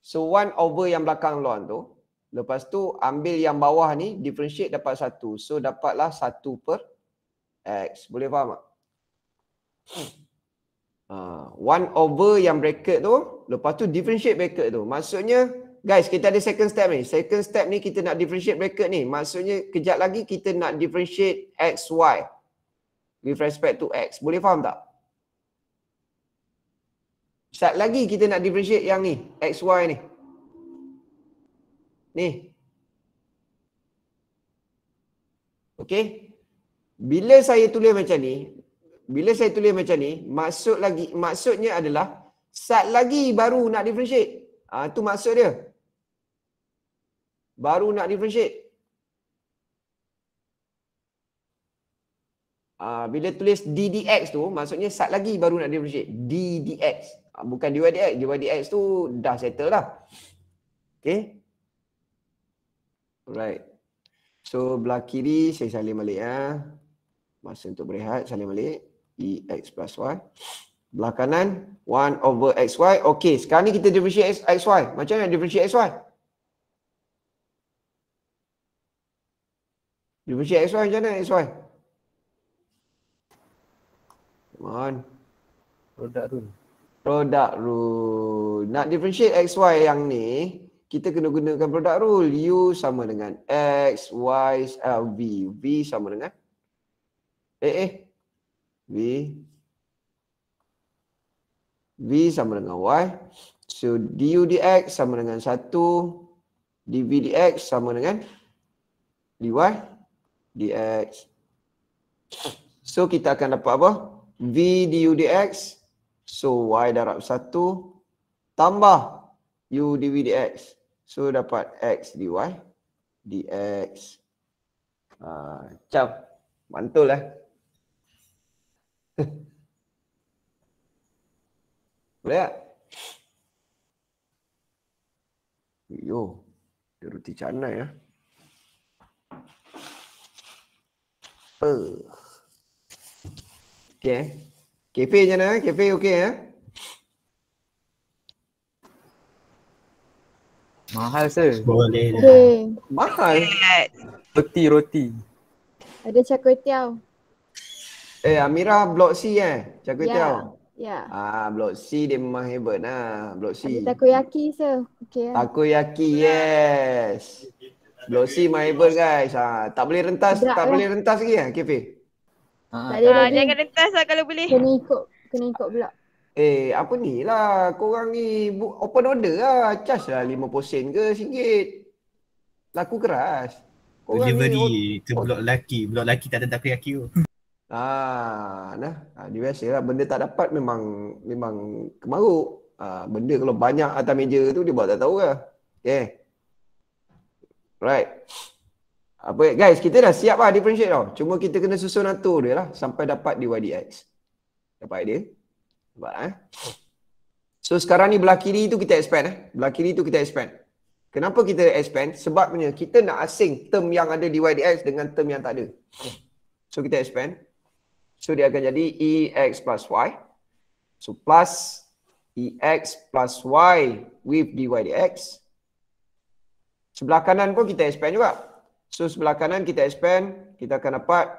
So 1 over yang belakang lawan tu. Lepas tu ambil yang bawah ni, differentiate dapat 1. So dapatlah 1 per x. Boleh faham tak? uh, one over yang bracket tu lepas tu differentiate bracket tu maksudnya guys kita ada second step ni second step ni kita nak differentiate bracket ni maksudnya kejap lagi kita nak differentiate x y with respect to x boleh faham tak Sat lagi kita nak differentiate yang ni x y ni ni Okay. Bila saya tulis macam ni, bila saya tulis macam ni, maksud lagi maksudnya adalah sat lagi baru nak differentiate. Ah ha, tu maksud dia. Baru nak differentiate. Ah bila tulis ddx tu maksudnya sat lagi baru nak differentiate. ddx. Ha, ah, bukan dydx, dydx tu dah settle dah. Okay. Alright. So belah kiri saya Salim balik ya. Masa untuk berehat, Salim balik dx e plus y. Belah kanan 1 over xy. Okey, sekarang ni kita differentiate xy. Macam mana differentiate xy? Differentiate xy macam mana xy? Come on. produk rule. produk rule. Nak differentiate y yang ni, kita kena gunakan produk rule. U sama dengan x, y, l v. V sama dengan? Eh, eh. V V sama dengan Y So du dx sama dengan 1 dv dx sama dengan dy dx So kita akan dapat apa? V du dx So y darab 1 tambah u dv dx So dapat x dy dx uh, ah, Macam mantul eh boleh tak? Yo, dia roti canai ya. Ah. Okay. Kepi je nak, kepi okey ya. Mahal se. Boleh Mahal. Roti roti. Ada cakoy tiao. Eh Amira blok C eh? Cakwe yeah. tiao. Ya. Yeah. Ah blok C dia memang hebat lah. Blok C. Ada takoyaki se. Okey ah. Ya. Takoyaki yes. Blok C memang hebat guys. Ah tak boleh rentas, tak, tak lah. boleh rentas lagi eh Kefe. Ah. Ada, ah jangan rentas lah kalau boleh. Kena ikut kena ikut blok. Eh apa ni lah korang ni open order lah charge lah 50 sen ke singgit. Laku keras. Delivery ni, ke blok lelaki. Blok lelaki tak ada takoyaki tu. Ah, nah, ah, dia biasalah benda tak dapat memang memang kemaruk. Ah, benda kalau banyak atas meja tu dia buat tak tahu lah. Okay. Eh. Right. Apa guys, kita dah siap lah differentiate tau. Cuma kita kena susun atur dia lah sampai dapat dydx. Dapat dia? Nampak eh? So sekarang ni belah kiri tu kita expand eh. Belah kiri tu kita expand. Kenapa kita expand? Sebabnya kita nak asing term yang ada di dydx dengan term yang tak ada. So kita expand. So dia akan jadi EX plus Y. So plus EX plus Y with DY DX. Sebelah kanan pun kita expand juga. So sebelah kanan kita expand, kita akan dapat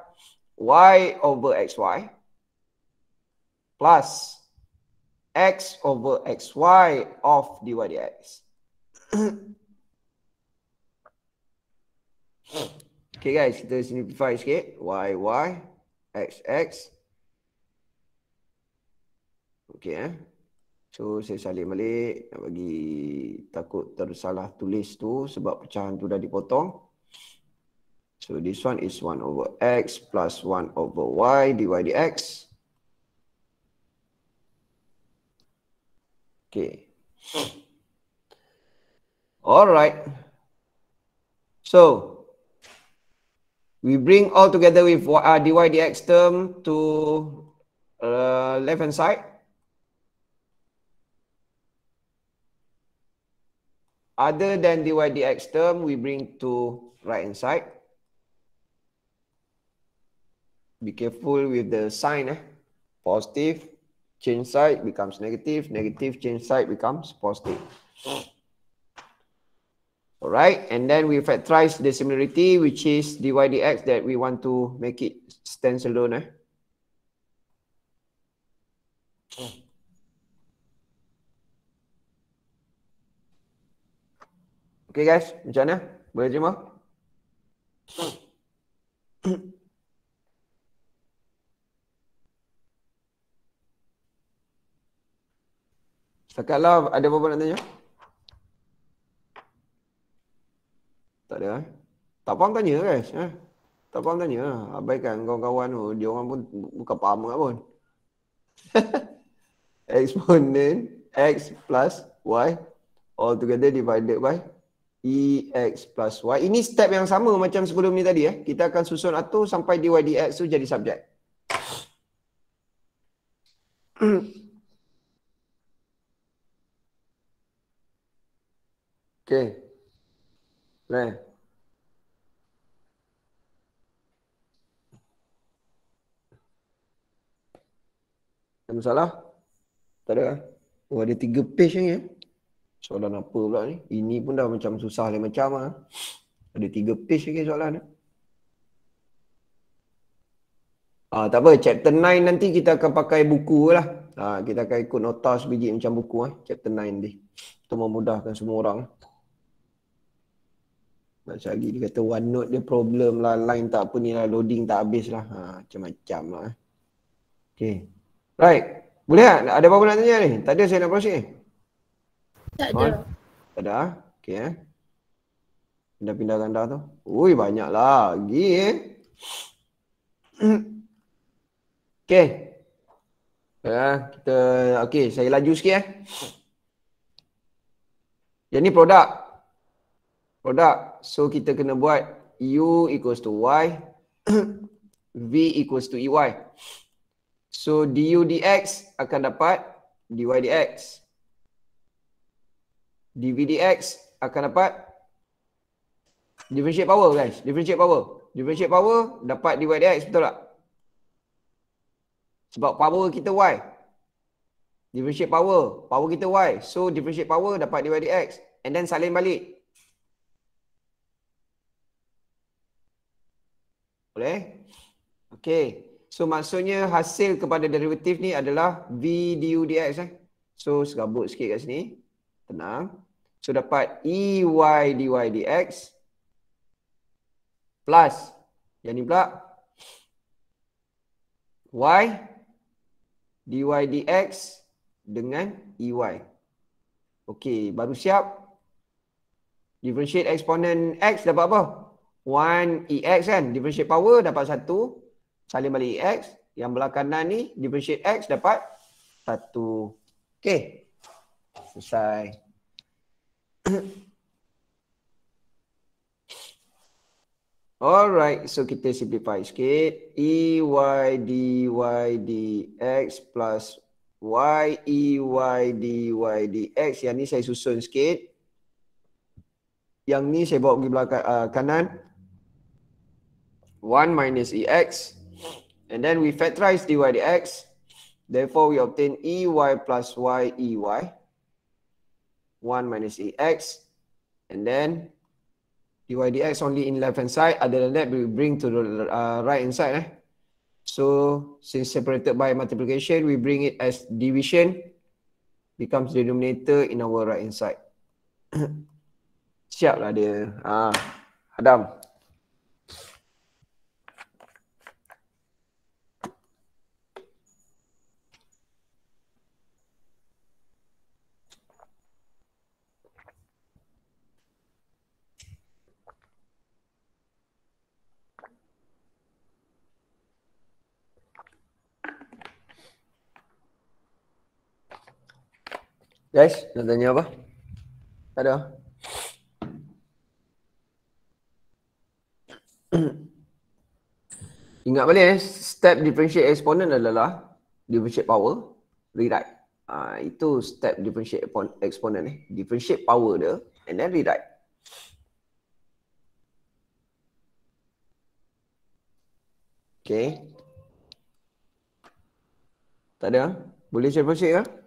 Y over XY plus X over XY of DY DX. [COUGHS] okay guys, kita simplify sikit. Y, Y. X X Okey eh. So saya salin balik nak bagi takut tersalah tulis tu sebab pecahan tu dah dipotong. So this one is 1 over X plus 1 over Y dy dx. Okay. Alright. So we bring all together with uh, dy dx term to uh, left hand side. Other than dy dx term, we bring to right hand side. Be careful with the sign. Eh? Positive, change side becomes negative. Negative, change side becomes positive. Alright, and then we factorize the similarity, which is dy dx that we want to make it stand alone. Eh? Okay guys, macam mana? Boleh terima? [COUGHS] Sekarang lah, ada apa-apa nak tanya? Tak ada. Eh? Tak faham tanya guys. Eh? Tak faham tanya. Abaikan kawan-kawan tu. Dia orang pun bukan faham lah pun. Exponent [LAUGHS] X plus Y all together divided by e x plus Y. Ini step yang sama macam sebelum ni tadi. Eh? Kita akan susun atur sampai dy dx tu jadi subjek. [COUGHS] okay né? Ada masalah? Tak ada. Kan? Oh, ada tiga page ni. Eh? Soalan apa pula ni? Ini pun dah macam susah lain macam ah. Ada tiga page lagi soalan ni. Eh? Ah, tak apa, chapter 9 nanti kita akan pakai buku lah. Ah, kita akan ikut nota biji macam buku ah, chapter 9 ni. Itu memudahkan semua orang. Macam lagi dia kata one note dia problem lah, line tak apa ni lah, loading tak habis lah. Ha, macam-macam lah. Eh. Okay. Right. Boleh tak? Ada apa-apa nak tanya ni? Tak ada saya nak proceed Tak ada. Ha? Ah? Tak ada. Okay eh. dah pindah ganda tu. Ui banyak lagi eh. [CLEARS THROAT] okay. Ya, eh, kita okey, saya laju sikit eh. Yang ni produk. Produk. So kita kena buat U equals to Y [CLEARS THROAT] V equals to EY So DU DX akan dapat DY DX DV DX akan dapat Differentiate power guys Differentiate power Differentiate power dapat DY DX betul tak? Sebab power kita Y Differentiate power Power kita Y So differentiate power dapat DY DX And then salin balik Boleh? okay. So maksudnya hasil kepada derivatif ni adalah V du dx eh. So serabut sikit kat sini. Tenang. So dapat EY dy dx plus yang ni pula y dy dx dengan ey. Okey, baru siap. Differentiate exponent x dapat apa? 1 EX kan differentiate power dapat 1 salin balik EX yang belah kanan ni differentiate X dapat 1 Okay Selesai [COUGHS] Alright, so kita simplify sikit E Y D Y D X plus Y E Y D Y D X Yang ni saya susun sikit Yang ni saya bawa pergi belakang uh, kanan 1 minus ex and then we factorize dy dx therefore we obtain ey plus y ey 1 minus ex and then dy dx only in left hand side other than that we bring to the uh, right hand side eh? so since separated by multiplication we bring it as division becomes denominator in our right hand side [COUGHS] siap lah dia ah, Adam Guys, nak tanya apa? Tak ada. [COUGHS] Ingat balik eh, step differentiate exponent adalah differentiate power, rewrite. Ah uh, itu step differentiate exponent eh. Differentiate power dia and then rewrite. Okay. Tak ada. Boleh share proyek ke? Lah?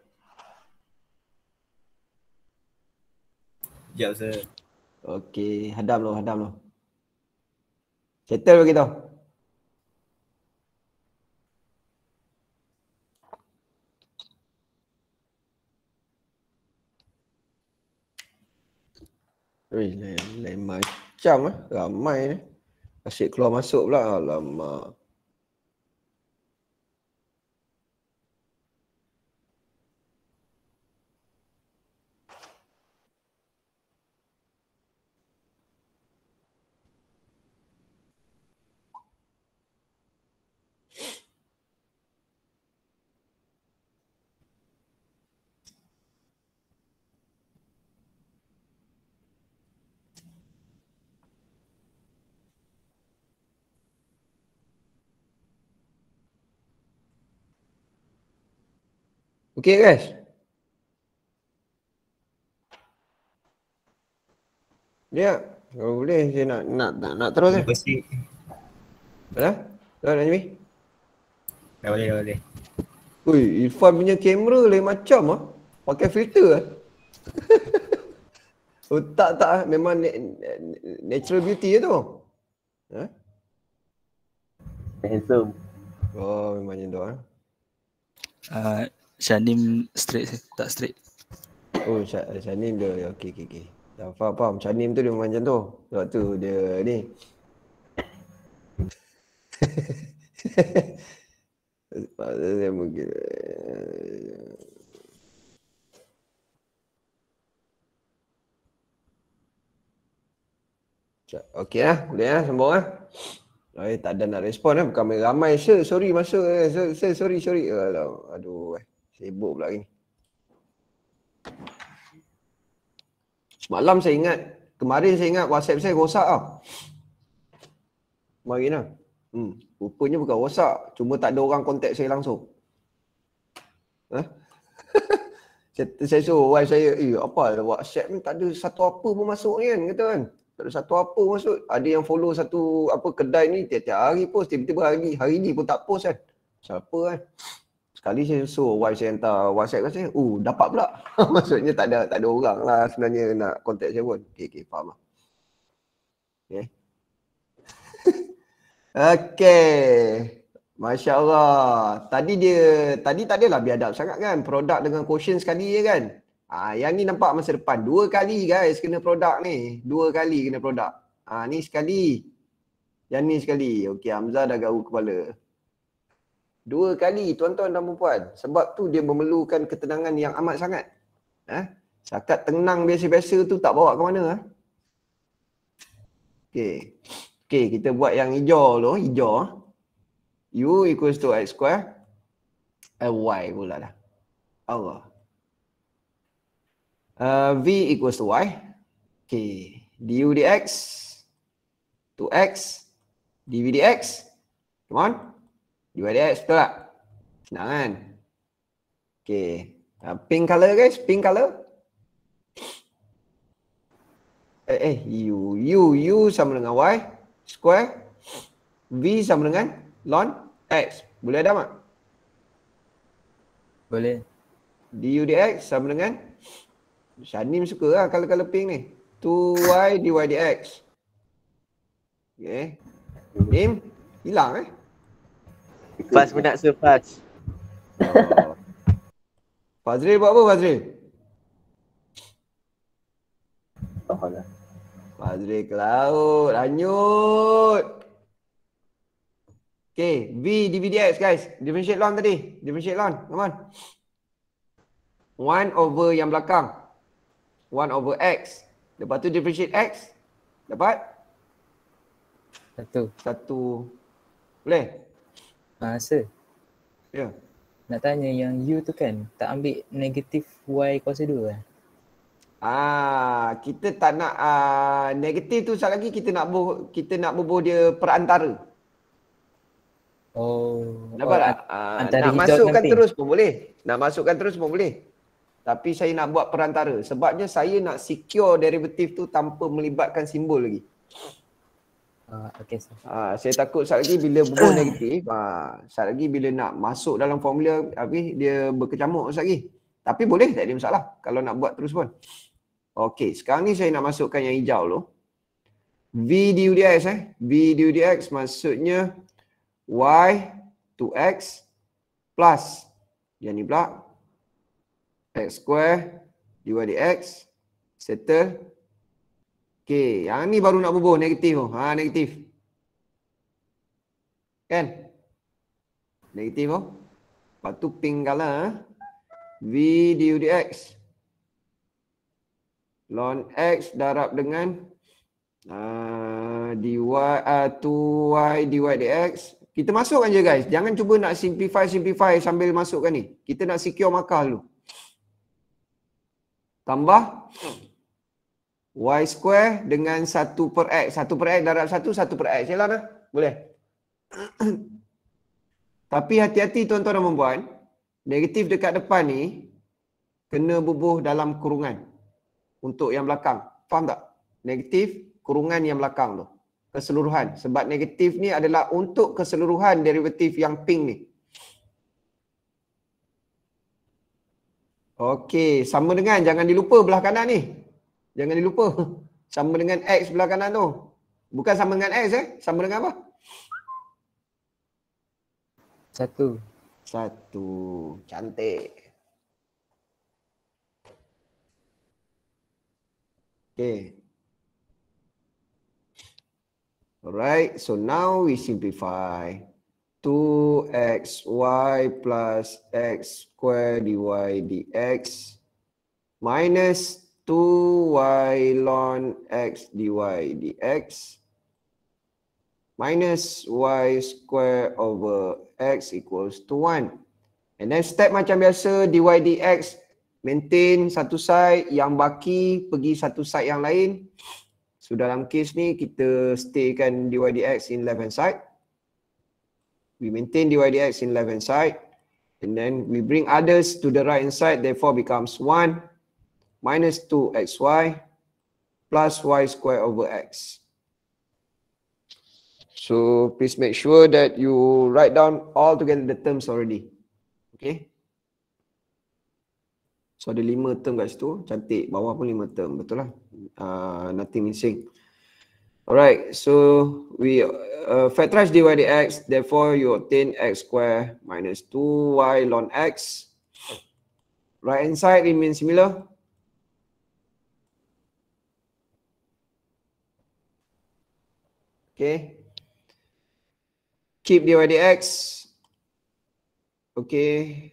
Sekejap, sir. Okay, hadam lo, hadam lo. Settle bagi tau. Ui, lain, lain macam eh. Ramai ni. Asyik keluar masuk pula. Alamak. Okey guys. Ya, kalau boleh saya nak nak nak, nak terus eh. Pasti. Ya? Tuan Najmi. Tak boleh, tak boleh. Ui, Irfan punya kamera lain macam ah. Pakai filter eh. [LAUGHS] ah. oh, tak tak memang natural beauty je tu. Ha? Handsome. Oh, memang macam ah. Uh, Shanim straight tak straight. Oh, Sh- eh, Shanim dia ya, okey okey okey. Dah faham faham. Shanim tu dia memang macam tu. Sebab tu dia ni. Pada mungkin. Okey lah, boleh lah sambung lah. Oh, tak ada nak respon lah, eh. Bukan ramai. sorry masuk. sorry, sorry. Oh, aduh. Eh. Sibuk pula ni. Semalam saya ingat, kemarin saya ingat WhatsApp saya rosak tau. Marina. Lah. Hmm. Rupanya bukan rosak. Cuma tak ada orang kontak saya langsung. Ha? Huh? [LAUGHS] saya suruh wife saya, eh apa WhatsApp ni tak ada satu apa pun masuk ni kan? Kata kan? Tak ada satu apa masuk. Ada yang follow satu apa kedai ni tiap-tiap hari post. Tiba-tiba hari, hari ni pun tak post kan? Siapa kan? Sekali saya suruh wife saya hantar WhatsApp kat saya, uh dapat pula. [LAUGHS] Maksudnya tak ada tak ada orang lah sebenarnya nak contact saya pun. Okay, okay, faham lah. Okay. [LAUGHS] okay. Masya Allah. Tadi dia, tadi tak adalah biadab sangat kan. Produk dengan quotient sekali je kan. Ah ha, yang ni nampak masa depan. Dua kali guys kena produk ni. Dua kali kena produk. Ah ha, ni sekali. Yang ni sekali. Okey, Hamzah dah gaul kepala. Dua kali tuan-tuan dan perempuan. Sebab tu dia memerlukan ketenangan yang amat sangat. Eh? Ha? Sakat tenang biasa-biasa tu tak bawa ke mana. Eh? Ha? Okay. Okay, kita buat yang hijau tu. Hijau. U equals to X square. Eh, y pula dah. Allah. Uh, v equals to Y. Okay. Du dx. To X. Dv dx. Come on. 2DX betul tak? Senang kan? Okay. Ah, pink color guys, pink color. Eh, eh, U, U, U sama dengan Y, square. V sama dengan ln X. Boleh ada tak? Boleh. D D X sama dengan Shanim suka lah color-color pink ni. 2Y D Y D X. Okay. Name hilang eh. Fas pun nak surfas. Oh. Fazri buat apa Fazri? Tak faham Fazri ke laut, lanjut. Okay, V DVDX guys. Differentiate long tadi. Differentiate long. Come on. One over yang belakang. one over X. Lepas tu differentiate X. Dapat? Satu. Satu. Boleh? bahasa. Ya. Yeah. Nak tanya yang u tu kan tak ambil negatif y kuasa 2 ke? Kan? Ah, kita tak nak ah, negatif tu sekali lagi kita nak bubuh kita nak bubuh dia perantara. Oh. Nampak oh, tak? Ah, nak masukkan nanti. terus pun boleh. Nak masukkan terus pun boleh. Tapi saya nak buat perantara sebabnya saya nak secure derivative tu tanpa melibatkan simbol lagi. Ah, okay, so. uh, ah, saya takut sekali lagi bila bubuh [COUGHS] negatif, uh, ah, sekali lagi bila nak masuk dalam formula habis dia berkecamuk sekali lagi. Tapi boleh tak ada masalah kalau nak buat terus pun. Okey, sekarang ni saya nak masukkan yang hijau tu. V du dx eh. V du dx maksudnya y to x plus yang ni pula x square dy dx settle Okey, yang ah, ni baru nak bubuh negatif tu. Ha negatif. Kan? Negatif tu. Lepas tu pink color. V du dx. Ln x darab dengan uh, dy, uh, 2y dy dx. Kita masukkan je guys. Jangan cuba nak simplify-simplify sambil masukkan ni. Kita nak secure markah dulu. Tambah. Y square dengan 1 per X. 1 per X darab 1, 1 per X. Yalah dah. Boleh. [CLEARS THROAT] Tapi hati-hati tuan-tuan dan perempuan. Negatif dekat depan ni. Kena bubuh dalam kurungan. Untuk yang belakang. Faham tak? Negatif kurungan yang belakang tu. Keseluruhan. Sebab negatif ni adalah untuk keseluruhan derivatif yang pink ni. Okey. Sama dengan jangan dilupa belah kanan ni. Jangan dilupa. [LAUGHS] Sama dengan X sebelah kanan tu. Bukan sama dengan X eh. Sama dengan apa? Satu. Satu. Cantik. Okay. Alright, so now we simplify. 2xy plus x square dy dx minus 2y ln x dy dx minus y square over x equals to 1. And then step macam biasa dy dx maintain satu side yang baki pergi satu side yang lain. So dalam case ni kita staykan dy dx in left hand side. We maintain dy dx in left hand side. And then we bring others to the right hand side therefore becomes 1 minus 2xy plus y square over x. So please make sure that you write down all together the terms already. Okay. So ada lima term kat situ. Cantik. Bawah pun lima term. Betul lah. Uh, nothing missing. Alright. So we uh, factorize dy dx. Therefore you obtain x square minus 2y ln x. Right inside it means similar. Okay. Keep dy dx. Okay.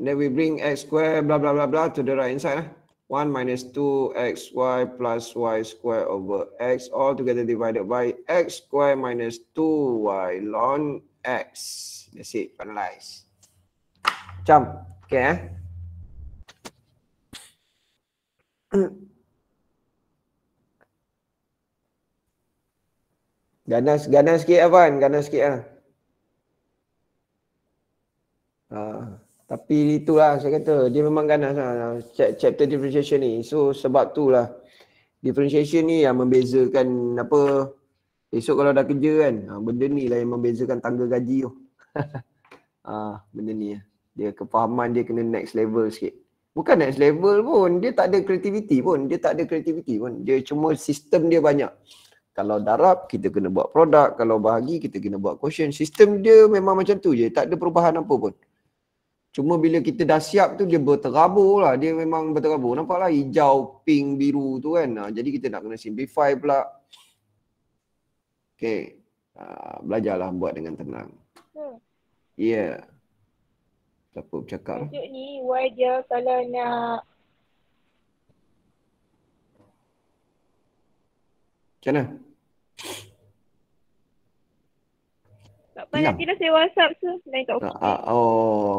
And then we bring x square blah blah blah blah to the right inside. Lah. 1 minus 2xy plus y square over x all together divided by x square minus 2y ln x. That's it. Finalize. Jump. Okay. Eh? Ganas, ganas sikit Abang, ganas sikit lah. Ha. Ha. Tapi itulah saya kata, dia memang ganas lah chapter differentiation ni. So sebab tu lah differentiation ni yang membezakan apa esok kalau dah kerja kan, ha, benda ni lah yang membezakan tangga gaji tu. ha, [LAUGHS] benda ni lah. Dia kefahaman dia kena next level sikit. Bukan next level pun, dia tak ada kreativiti pun. Dia tak ada kreativiti pun. Dia cuma sistem dia banyak kalau darab kita kena buat produk kalau bahagi kita kena buat quotient sistem dia memang macam tu je tak ada perubahan apa pun cuma bila kita dah siap tu dia berterabur lah dia memang berterabur nampak lah hijau pink biru tu kan ha, jadi kita nak kena simplify pula Okay. Ha, ah, belajarlah buat dengan tenang. Hmm. Ya. Yeah. Siapa bercakap? Tunjuk ni why dia kalau nak Macam mana? Tak payah kita saya WhatsApp tu. Lain tak okey. Uh, oh,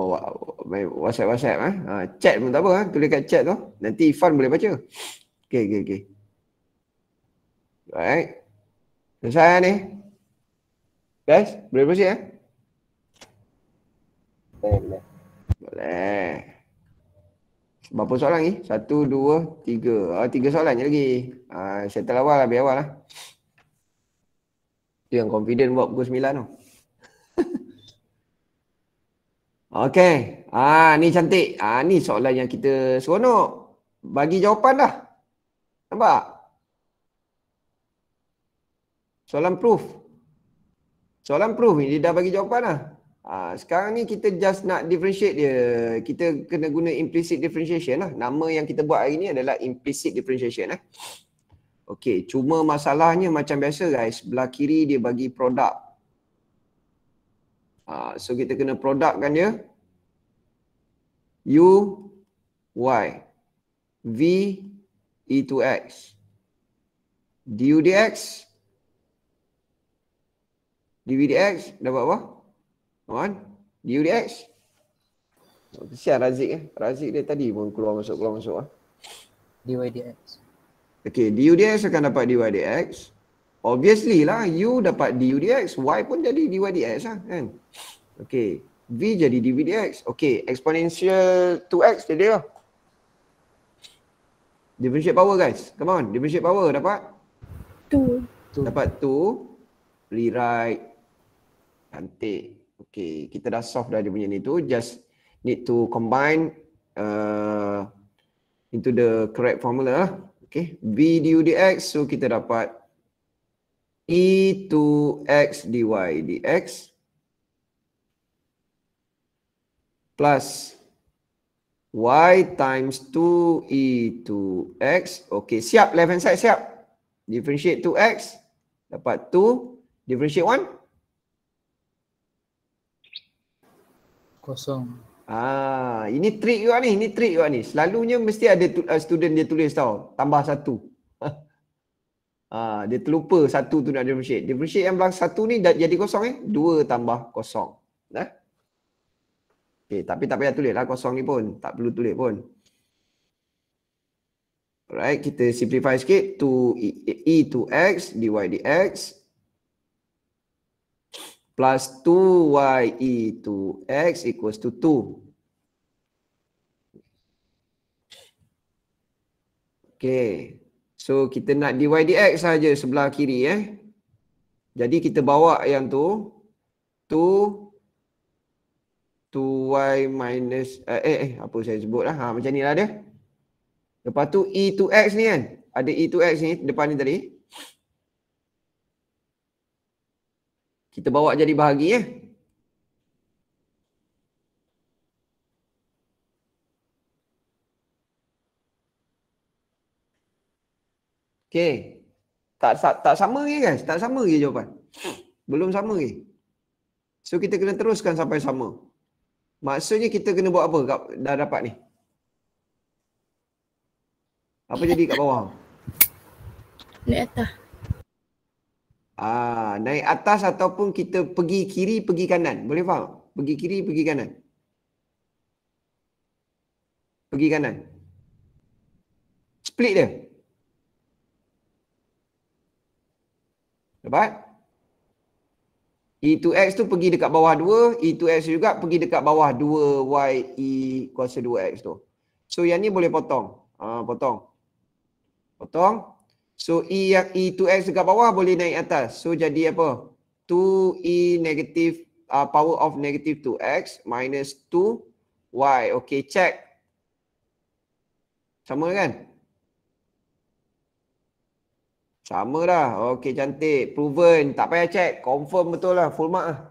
WhatsApp WhatsApp eh. Ha, chat pun tak apa eh. Tulis kat chat tu. Nanti Ifan boleh baca. Okay, okay, okay. Baik. Selesai ni. Guys, boleh proceed eh? Boleh. Boleh. Berapa soalan lagi? Satu, dua, tiga. Ah, tiga soalan je lagi. Ah, settle awal lah, biar awal lah. Itu yang confident buat pukul sembilan tu. [LAUGHS] okay. Ah, ni cantik. Ah, ni soalan yang kita seronok. Bagi jawapan dah. Nampak? Soalan proof. Soalan proof ni dia dah bagi jawapan lah. Ha, sekarang ni kita just nak differentiate dia. Kita kena guna implicit differentiation lah. Nama yang kita buat hari ni adalah implicit differentiation lah. Eh. Okay, cuma masalahnya macam biasa guys. Belah kiri dia bagi produk. Ha, so kita kena produk kan dia. U, Y. V, E to X. D d u x. D v d x. dapat apa? on UDX. Oh, kesian Razik eh. Razik dia tadi pun keluar masuk keluar masuk ah. DYDX. Okay, DUDX akan dapat DYDX. Obviously lah, U dapat DUDX, Y pun jadi DYDX lah kan. Okey, V jadi DVDX. Okey, exponential 2X dia dia Differentiate power guys. Come on, differentiate power dapat? 2. Dapat 2. Rewrite. Cantik. Okay, kita dah solve dah dia punya ni tu. Just need to combine uh, into the correct formula. Okay, b du dx. So kita dapat E to x dy dx plus y times 2 e to x. Okay, siap left hand side siap. Differentiate 2x. Dapat 2. Differentiate 1. kosong. Ah, ini trik juga ni, ini trik juga ni. Selalunya mesti ada tu, uh, student dia tulis tau, tambah satu. [LAUGHS] ah, dia terlupa satu tu nak differentiate. Differentiate yang belakang satu ni dah jadi kosong eh. Dua tambah kosong. Dah? Okay, tapi tak payah tulislah kosong ni pun. Tak perlu tulis pun. Alright, kita simplify sikit. 2 e, e to x, dy dx plus 2y e to x equals to 2. Okay. So kita nak dy dx saja sebelah kiri eh. Jadi kita bawa yang tu 2 2y minus eh, eh, eh apa saya sebut lah. Ha, macam ni lah dia. Lepas tu e to x ni kan. Ada e to x ni depan ni tadi. kita bawa jadi bahagi ya. Okey. Tak, tak tak sama lagi guys, tak sama lagi jawapan. Belum sama lagi. So kita kena teruskan sampai sama. Maksudnya kita kena buat apa kat, dah dapat ni? Apa jadi kat bawah? Naik atas. Ah, naik atas ataupun kita pergi kiri, pergi kanan. Boleh faham? Pergi kiri, pergi kanan. Pergi kanan. Split dia. Dapat? E to X tu pergi dekat bawah 2, E to X juga pergi dekat bawah 2 Y E kuasa 2 X tu. So yang ni boleh potong. Ah, potong. Potong. So E yang E2X dekat bawah boleh naik atas. So jadi apa? 2E negative uh, power of negative 2X minus 2Y. Okay, check. Sama kan? Sama lah. Okay, cantik. Proven. Tak payah check. Confirm betul lah. Full mark lah.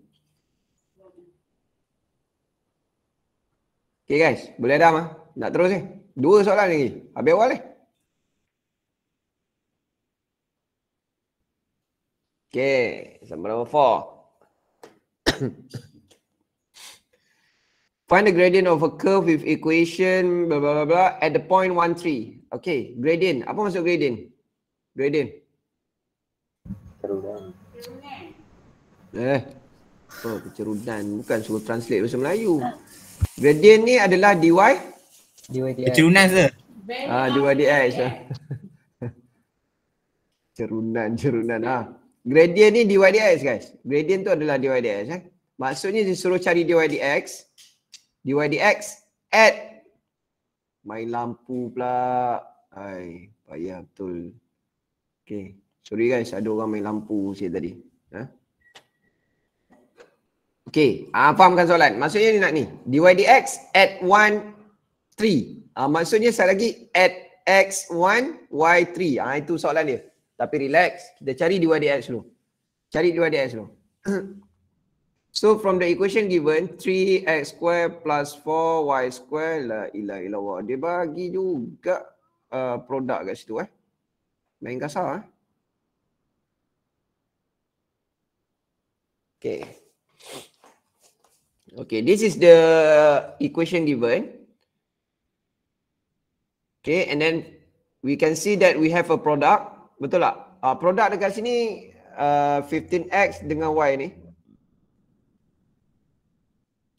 Okay guys, boleh dah mah? Nak terus ni? Eh? Dua soalan lagi. Habis awal ni. Eh? Okay, sama nombor four. [COUGHS] Find the gradient of a curve with equation blah blah blah, blah at the point one three. Okay, gradient. Apa maksud gradient? Gradient. Cerudan. Eh. Oh, cerudan. Bukan suruh translate bahasa Melayu. Gradient ni adalah dy dy dx. Cerunan ke? Ah dy dx. [LAUGHS] cerunan cerunan ah. Gradient ni dy dx guys. Gradient tu adalah dy dx eh. Maksudnya dia suruh cari dy dx. dy dx at main lampu pula. Ai, payah betul. Okay. Sorry guys, ada orang main lampu saya tadi. Ha? Huh? Okay, uh, ah, fahamkan soalan. Maksudnya ni nak ni. dy dx at 1, 3. Uh, maksudnya saya lagi at x 1, y 3. Uh, ah, itu soalan dia. Tapi relax. Kita cari dy dx dulu. Cari dy dx dulu. [CLEARS THROAT] so from the equation given, 3x square plus 4y square. lah ilah ilah wah. Dia bagi juga uh, produk kat situ eh. Main kasar eh. Okay. Okay, this is the equation given. Okay, and then we can see that we have a product. Betul tak? Uh, product dekat sini uh, 15x dengan y ni.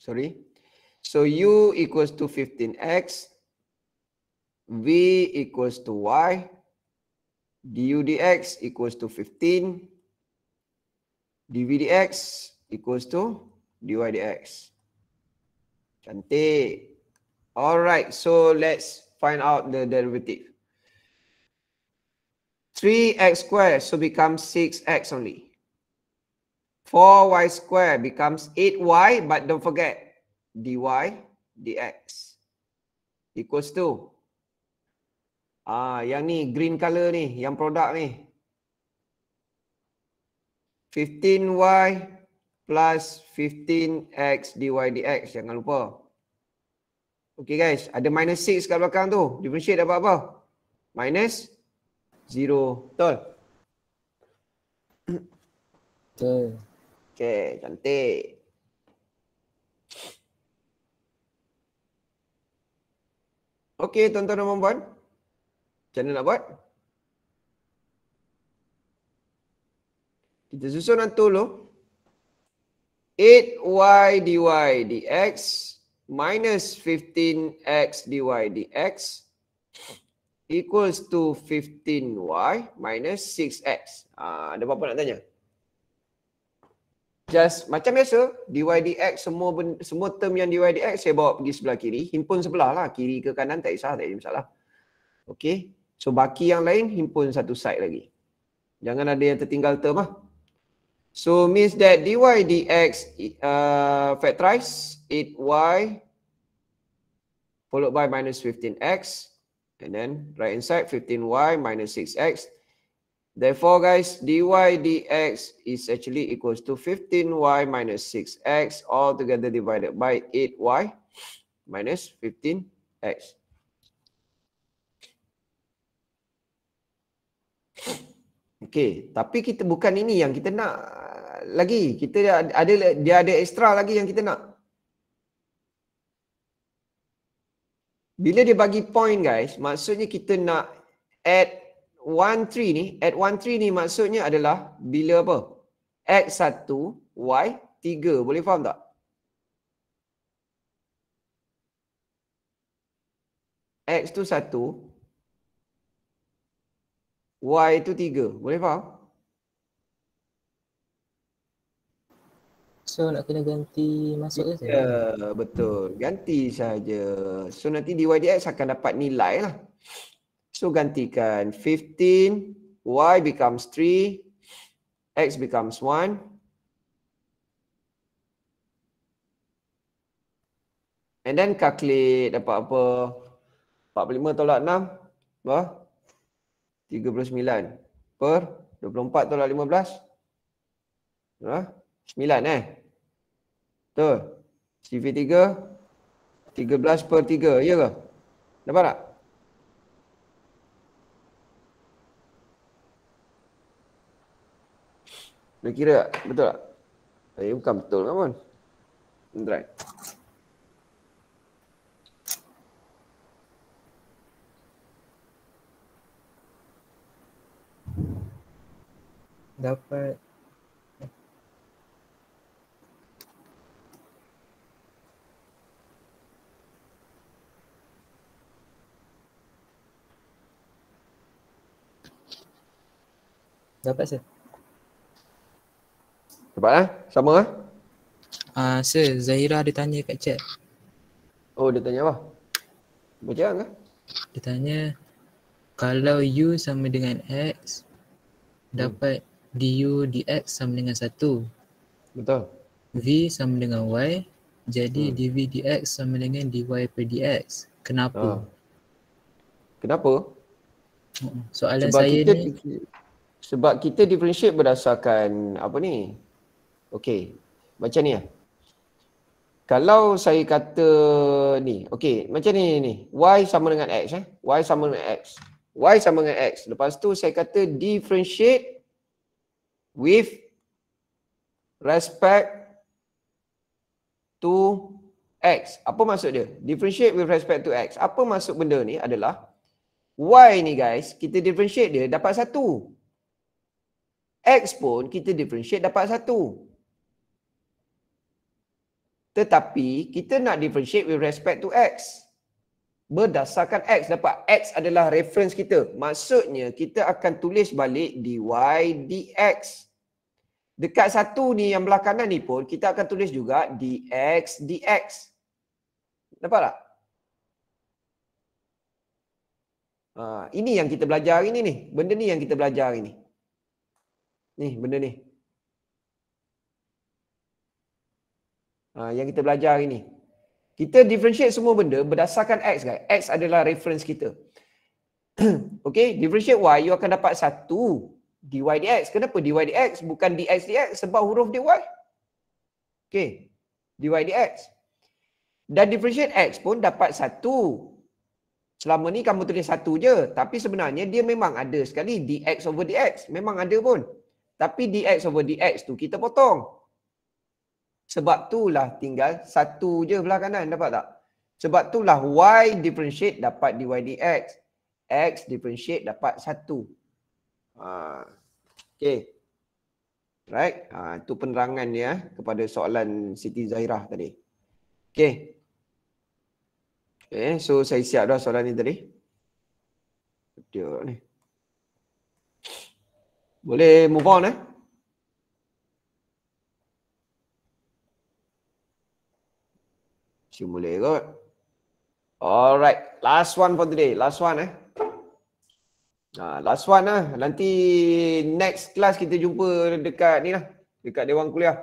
Sorry. So u equals to 15x. V equals to y. du dx equals to 15. dv dx equals to dy dx. Cantik. Alright, so let's find out the derivative. 3x square so becomes 6x only. 4y square becomes 8y, but don't forget, dy dx equals to. Ah, yang ni, green color ni, yang produk ni. 15y plus 15x dy dx. Jangan lupa. Okay guys, ada minus 6 kat belakang tu. Differentiate dapat apa? Minus 0. Betul. Okay, cantik. Okay, tuan-tuan dan puan-puan. Macam mana nak buat? Kita susun untuk dulu. 8y dy dx minus 15x dy dx equals to 15y minus 6x. Ah, ada apa-apa nak tanya? Just macam biasa, dy dx semua ben, semua term yang dy dx saya bawa pergi sebelah kiri. Himpun sebelah lah, kiri ke kanan tak kisah, tak ada masalah. Okay, so baki yang lain himpun satu side lagi. Jangan ada yang tertinggal term lah. So means that dy dx uh, factorize it y followed by minus 15x and then right inside 15y minus 6x. Therefore, guys, dy dx is actually equals to 15y minus 6x all together divided by 8y minus 15x. Okey, tapi kita bukan ini yang kita nak uh, lagi. Kita ada dia ada extra lagi yang kita nak. Bila dia bagi point guys, maksudnya kita nak add 1 3 ni, add 1 3 ni maksudnya adalah bila apa? x 1 y 3. Boleh faham tak? x tu Y tu tiga, Boleh faham? So nak kena ganti masuk ke? Ya, uh, betul. Ganti saja. So nanti dy dx akan dapat nilai lah. So gantikan 15, y becomes 3, x becomes 1. And then calculate dapat apa? 45 tolak 6. Berapa? 39 per 24 tolak 15 Huh? 9 eh Betul CV3 13 per 3 Ya ke? Dapat tak? Dia kira tak? Betul tak? Eh bukan betul kan pun Let's try dapat Dapat sir Dapat lah, sama lah ha? uh, Sir, Zahira ada tanya kat chat Oh dia tanya apa? Macam mana? Dia tanya Kalau U sama dengan X hmm. Dapat du dx sama dengan 1. Betul. V sama dengan y. Jadi hmm. dv dx sama dengan dy per dx. Kenapa? Ha. Kenapa? Hmm, soalan sebab saya kita, ni. Sebab kita differentiate berdasarkan apa ni? Okay. Macam ni lah. Kalau saya kata ni, okay macam ni, ni ni y sama dengan x eh, y sama dengan x y sama dengan x, lepas tu saya kata differentiate with respect to x apa maksud dia differentiate with respect to x apa maksud benda ni adalah y ni guys kita differentiate dia dapat satu x pun kita differentiate dapat satu tetapi kita nak differentiate with respect to x berdasarkan X dapat X adalah reference kita maksudnya kita akan tulis balik dy dx dekat satu ni yang belah kanan ni pun kita akan tulis juga dx dx nampak tak ha, ini yang kita belajar hari ni ni benda ni yang kita belajar hari ni ni benda ni ha, yang kita belajar hari ni kita differentiate semua benda berdasarkan X kan. X adalah reference kita. [CLEARS THROAT] okay, differentiate Y, you akan dapat satu dy dx. Kenapa dy dx? Bukan dx dx sebab huruf dy. Okay, dy dx. Dan differentiate X pun dapat satu. Selama ni kamu tulis satu je. Tapi sebenarnya dia memang ada sekali dx over dx. Memang ada pun. Tapi dx over dx tu kita potong. Sebab itulah tinggal satu je belah kanan dapat tak? Sebab itulah y differentiate dapat dy dx. X differentiate dapat satu. Ha. Okay. Right? Ha, itu penerangan ya kepada soalan Siti Zahirah tadi. Okay. Okay, so saya siap dah soalan ni tadi. Dia ni. Boleh move on eh? mulai kot. Alright. Last one for today. Last one eh. Nah, ha, last one lah. Nanti next class kita jumpa dekat ni lah. Dekat Dewan Kuliah.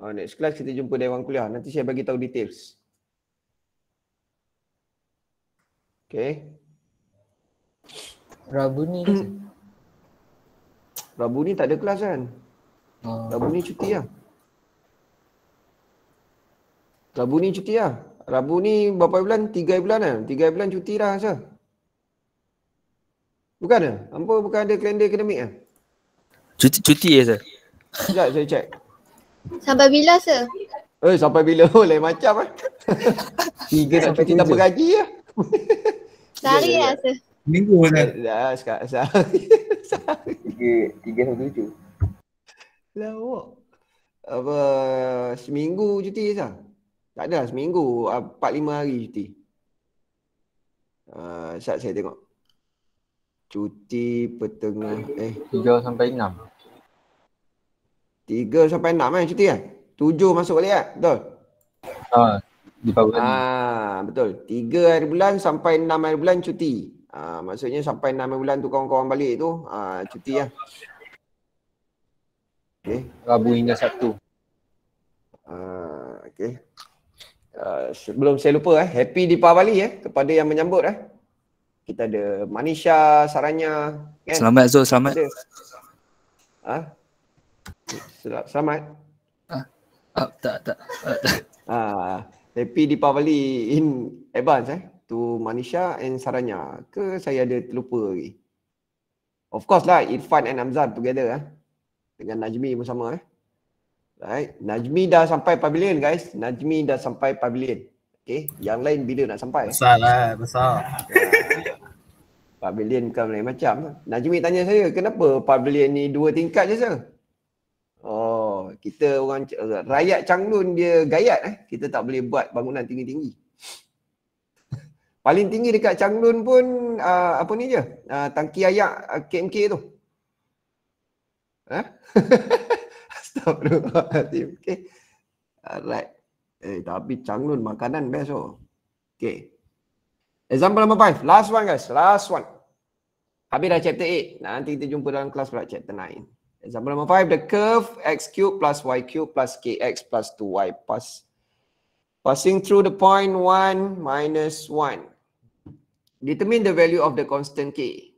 Uh, next class kita jumpa Dewan Kuliah. Nanti saya bagi tahu details. Okay. Rabu ni. Rabu ni tak ada kelas kan? Ah. Rabu ni cuti lah. Ya? Rabu ni cuti lah. Rabu ni berapa bulan? Tiga bulan lah. Tiga bulan cuti lah asal. Bukan lah? Apa bukan ada kalender akademik lah? Cuti, cuti ya sir? Sekejap saya check. Sampai bila sir? Eh sampai bila? Oh [LAUGHS] lain macam lah. [LAUGHS] Tiga nak cuti tak bergaji lah. [LAUGHS] Sehari ya, ya, ya. lah sir. Minggu pun kan? Dah sekarang. Tiga, tiga sampai tujuh. Lawak. Lah, Apa, seminggu cuti sah? Tak ada lah, seminggu, 4-5 ah, hari cuti. Uh, saya tengok. Cuti pertengah eh 3 sampai 6. 3 sampai 6 eh cuti kan? Eh? 7 masuk balik kan? Betul? Ha, uh, di pagi. Ha, betul. Tiga hari bulan sampai enam hari bulan cuti. Ah maksudnya sampai enam hari bulan tu kawan-kawan balik tu ha, cuti lah. Eh? Okay. Rabu hingga Sabtu. Uh, okay. Ah, sebelum saya lupa eh happy Deepavali eh kepada yang menyambut eh kita ada Manisha Saranya kan? selamat Zul selamat ha? selamat Ah, Uh, tak tak ha, uh, happy Deepavali in advance eh to Manisha and Saranya ke saya ada terlupa lagi of course lah Irfan and Amzar together eh dengan Najmi bersama eh Right. Najmi dah sampai pavilion guys. Najmi dah sampai pavilion. Okay. Yang lain bila nak sampai? Besar lah. Besar. [LAUGHS] pavilion kan lain macam. Lah. Najmi tanya saya kenapa pavilion ni dua tingkat je sah? Oh, kita orang eh, rakyat Changlun dia gayat eh. Kita tak boleh buat bangunan tinggi-tinggi. Paling tinggi dekat Changlun pun uh, apa ni je? Uh, tangki ayak uh, ah, KMK tu. Eh? [LAUGHS] Stop dulu. [LAUGHS] okay. Alright. Eh, tapi canglun makanan best oh. Okay. Example number five. Last one guys. Last one. Habis dah chapter eight. Nanti kita jumpa dalam kelas pula chapter 9. Example number five, The curve x cube plus y cube plus kx plus 2y plus passing through the point one minus one. Determine the value of the constant k.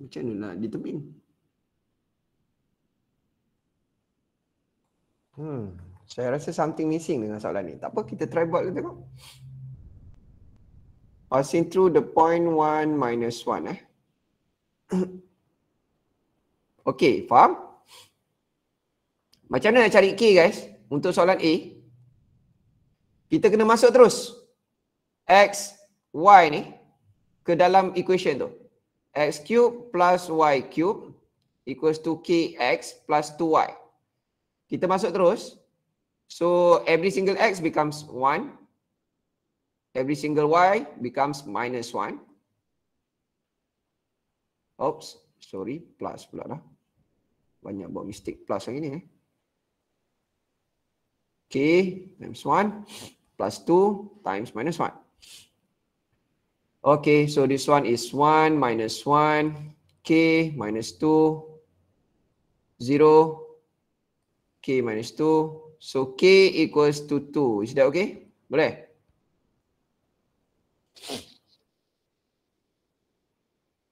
macam mana nak ditemin? Hmm, saya rasa something missing dengan soalan ni. Tak apa, kita try buat ke tengok. Passing through the point one minus one eh. [COUGHS] okay, faham? Macam mana nak cari K guys? Untuk soalan A, kita kena masuk terus. X, Y ni ke dalam equation tu x cube plus y cube equals to kx plus 2y. Kita masuk terus. So every single x becomes 1. Every single y becomes minus 1. Oops, sorry, plus pula dah. Banyak buat mistake plus yang ini. Eh. Okay, times 1 plus 2 times minus 1. Okay, so this one is 1 minus 1, k minus 2, 0, k minus 2. So k equals to 2. Is that okay? Boleh?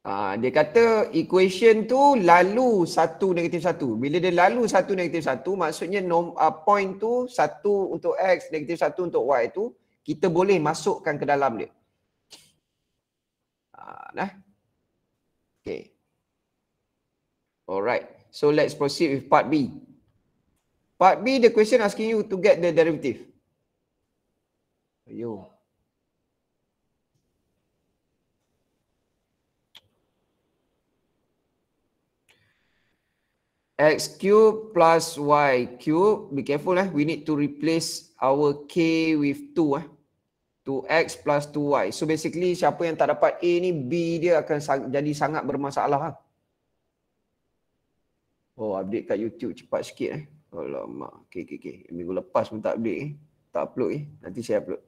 Uh, dia kata equation tu lalu 1 negatif 1. Bila dia lalu 1 negatif 1, maksudnya nom, uh, point tu 1 untuk x, negatif 1 untuk y tu, kita boleh masukkan ke dalam dia. Ah, nah. Okay. Alright. So let's proceed with part B. Part B, the question asking you to get the derivative. Yo. X cube plus Y cube. Be careful eh. We need to replace our K with 2 eh. 2x plus 2y. So basically siapa yang tak dapat A ni B dia akan jadi sangat bermasalah. Lah. Oh update kat YouTube cepat sikit eh. Alamak. Okay, okay, okay. Minggu lepas pun tak update eh. Tak upload eh. Nanti saya upload.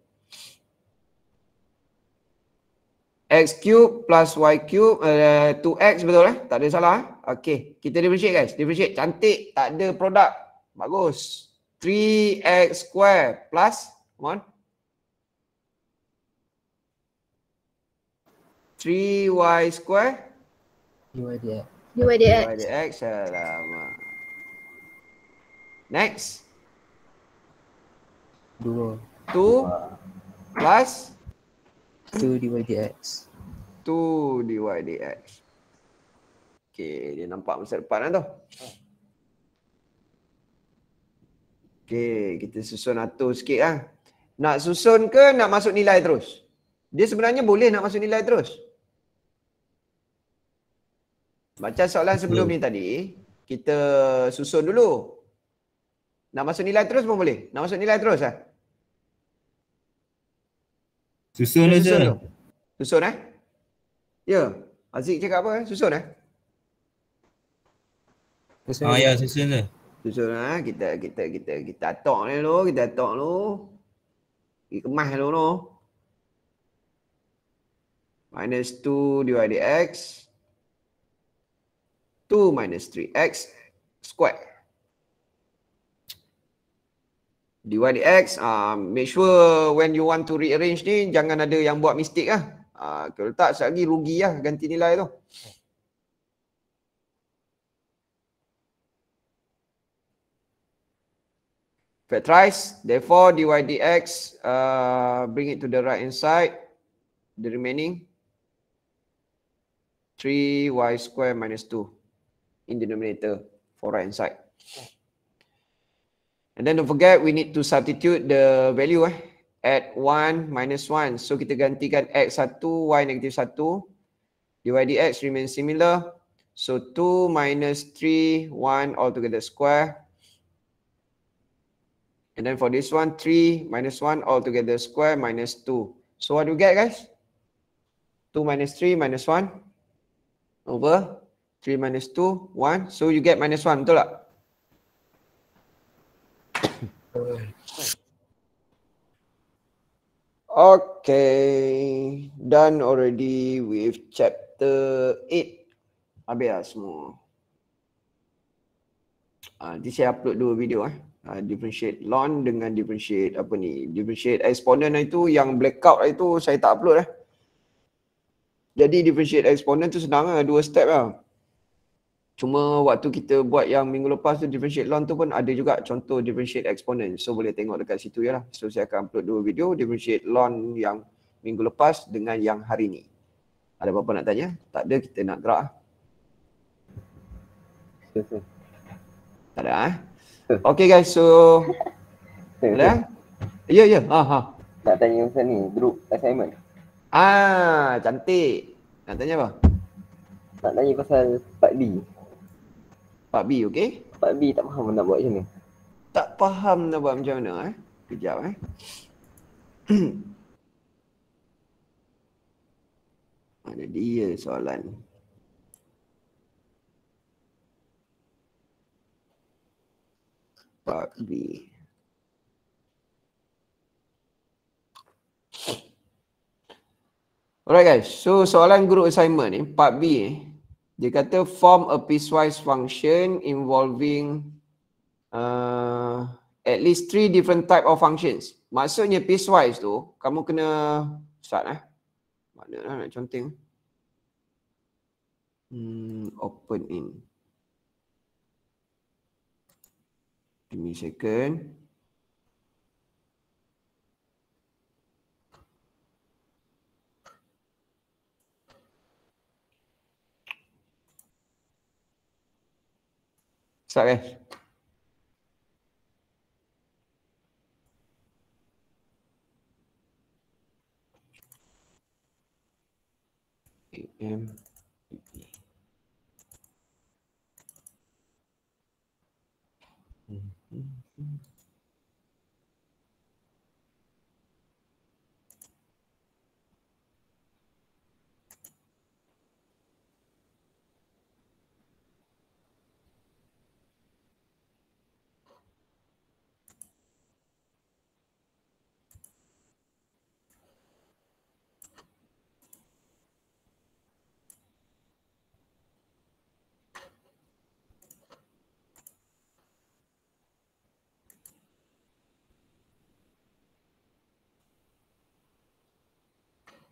X cube plus Y cube. Uh, eh, 2x betul eh. Tak ada salah eh. Okay. Kita differentiate guys. Differentiate. Cantik. Tak ada produk. Bagus. 3x square plus. Come on. 3y square dx dx lama next 2 2 plus 2 dx 2 dx okey dia nampak masa depan kan tu okey kita susun atur sikit ah nak susun ke nak masuk nilai terus dia sebenarnya boleh nak masuk nilai terus macam soalan sebelum hmm. ni tadi, kita susun dulu. Nak masuk nilai terus pun boleh? Nak masuk nilai terus lah? Susun aja. Susun, eh? Ya. Aziz cakap apa eh? Susun eh? Susun ah, ya, susun dulu. Susun lah. Eh? Kita, kita, kita, kita talk ni dulu. Kita talk dulu. Kita kemas dulu dulu. Minus 2 divided X. 2 minus 3x squared. dy dx, uh, make sure when you want to rearrange ni, jangan ada yang buat mistik lah. Uh, kalau tak, sekejap lagi rugi lah ganti nilai tu. Factorize, therefore dy dx, uh, bring it to the right hand side, the remaining, 3y square minus 2 in denominator for right hand side. And then don't forget we need to substitute the value eh, at 1 minus 1. So kita gantikan x 1, y negative 1. Dy dx remain similar. So 2 minus 3, 1 all together square. And then for this one, 3 minus 1 all together square minus 2. So what do we get guys? 2 minus 3 minus 1 over 3 minus 2, 1. So you get minus 1, betul tak? Okay, done already with chapter 8. Habis lah semua. Ah, di saya upload dua video eh. Uh, differentiate long dengan differentiate apa ni. Differentiate exponent itu yang blackout itu saya tak upload eh. Jadi differentiate exponent tu senang lah. Dua step lah. Cuma waktu kita buat yang minggu lepas tu differentiate long tu pun ada juga contoh differentiate exponent. So boleh tengok dekat situ ya lah. So saya akan upload dua video differentiate long yang minggu lepas dengan yang hari ni. Ada apa-apa nak tanya? Tak ada kita nak gerak. Tak ada eh? Okay guys so. Ada ya? Ya ya. Ha ha. Nak tanya macam ni group assignment. Ah cantik. Nak tanya apa? Nak tanya pasal Pak Lee. Part B okay? Part B tak faham nak buat macam mana Tak faham nak buat macam mana eh Kejap eh Ada [CLEARS THROAT] dia soalan Part B Alright guys, so soalan group assignment ni, eh? part B ni, eh? dia kata form a piecewise function involving uh, at least three different type of functions. Maksudnya piecewise tu, kamu kena start eh. Maknanya nak conteng. Hmm, open in. Give me a second. ¿Sabes? Eh, eh.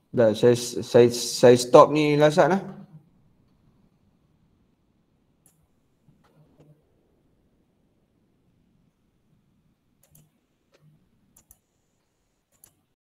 Dah, saya, saya, saya stop ni lah, Sat lah.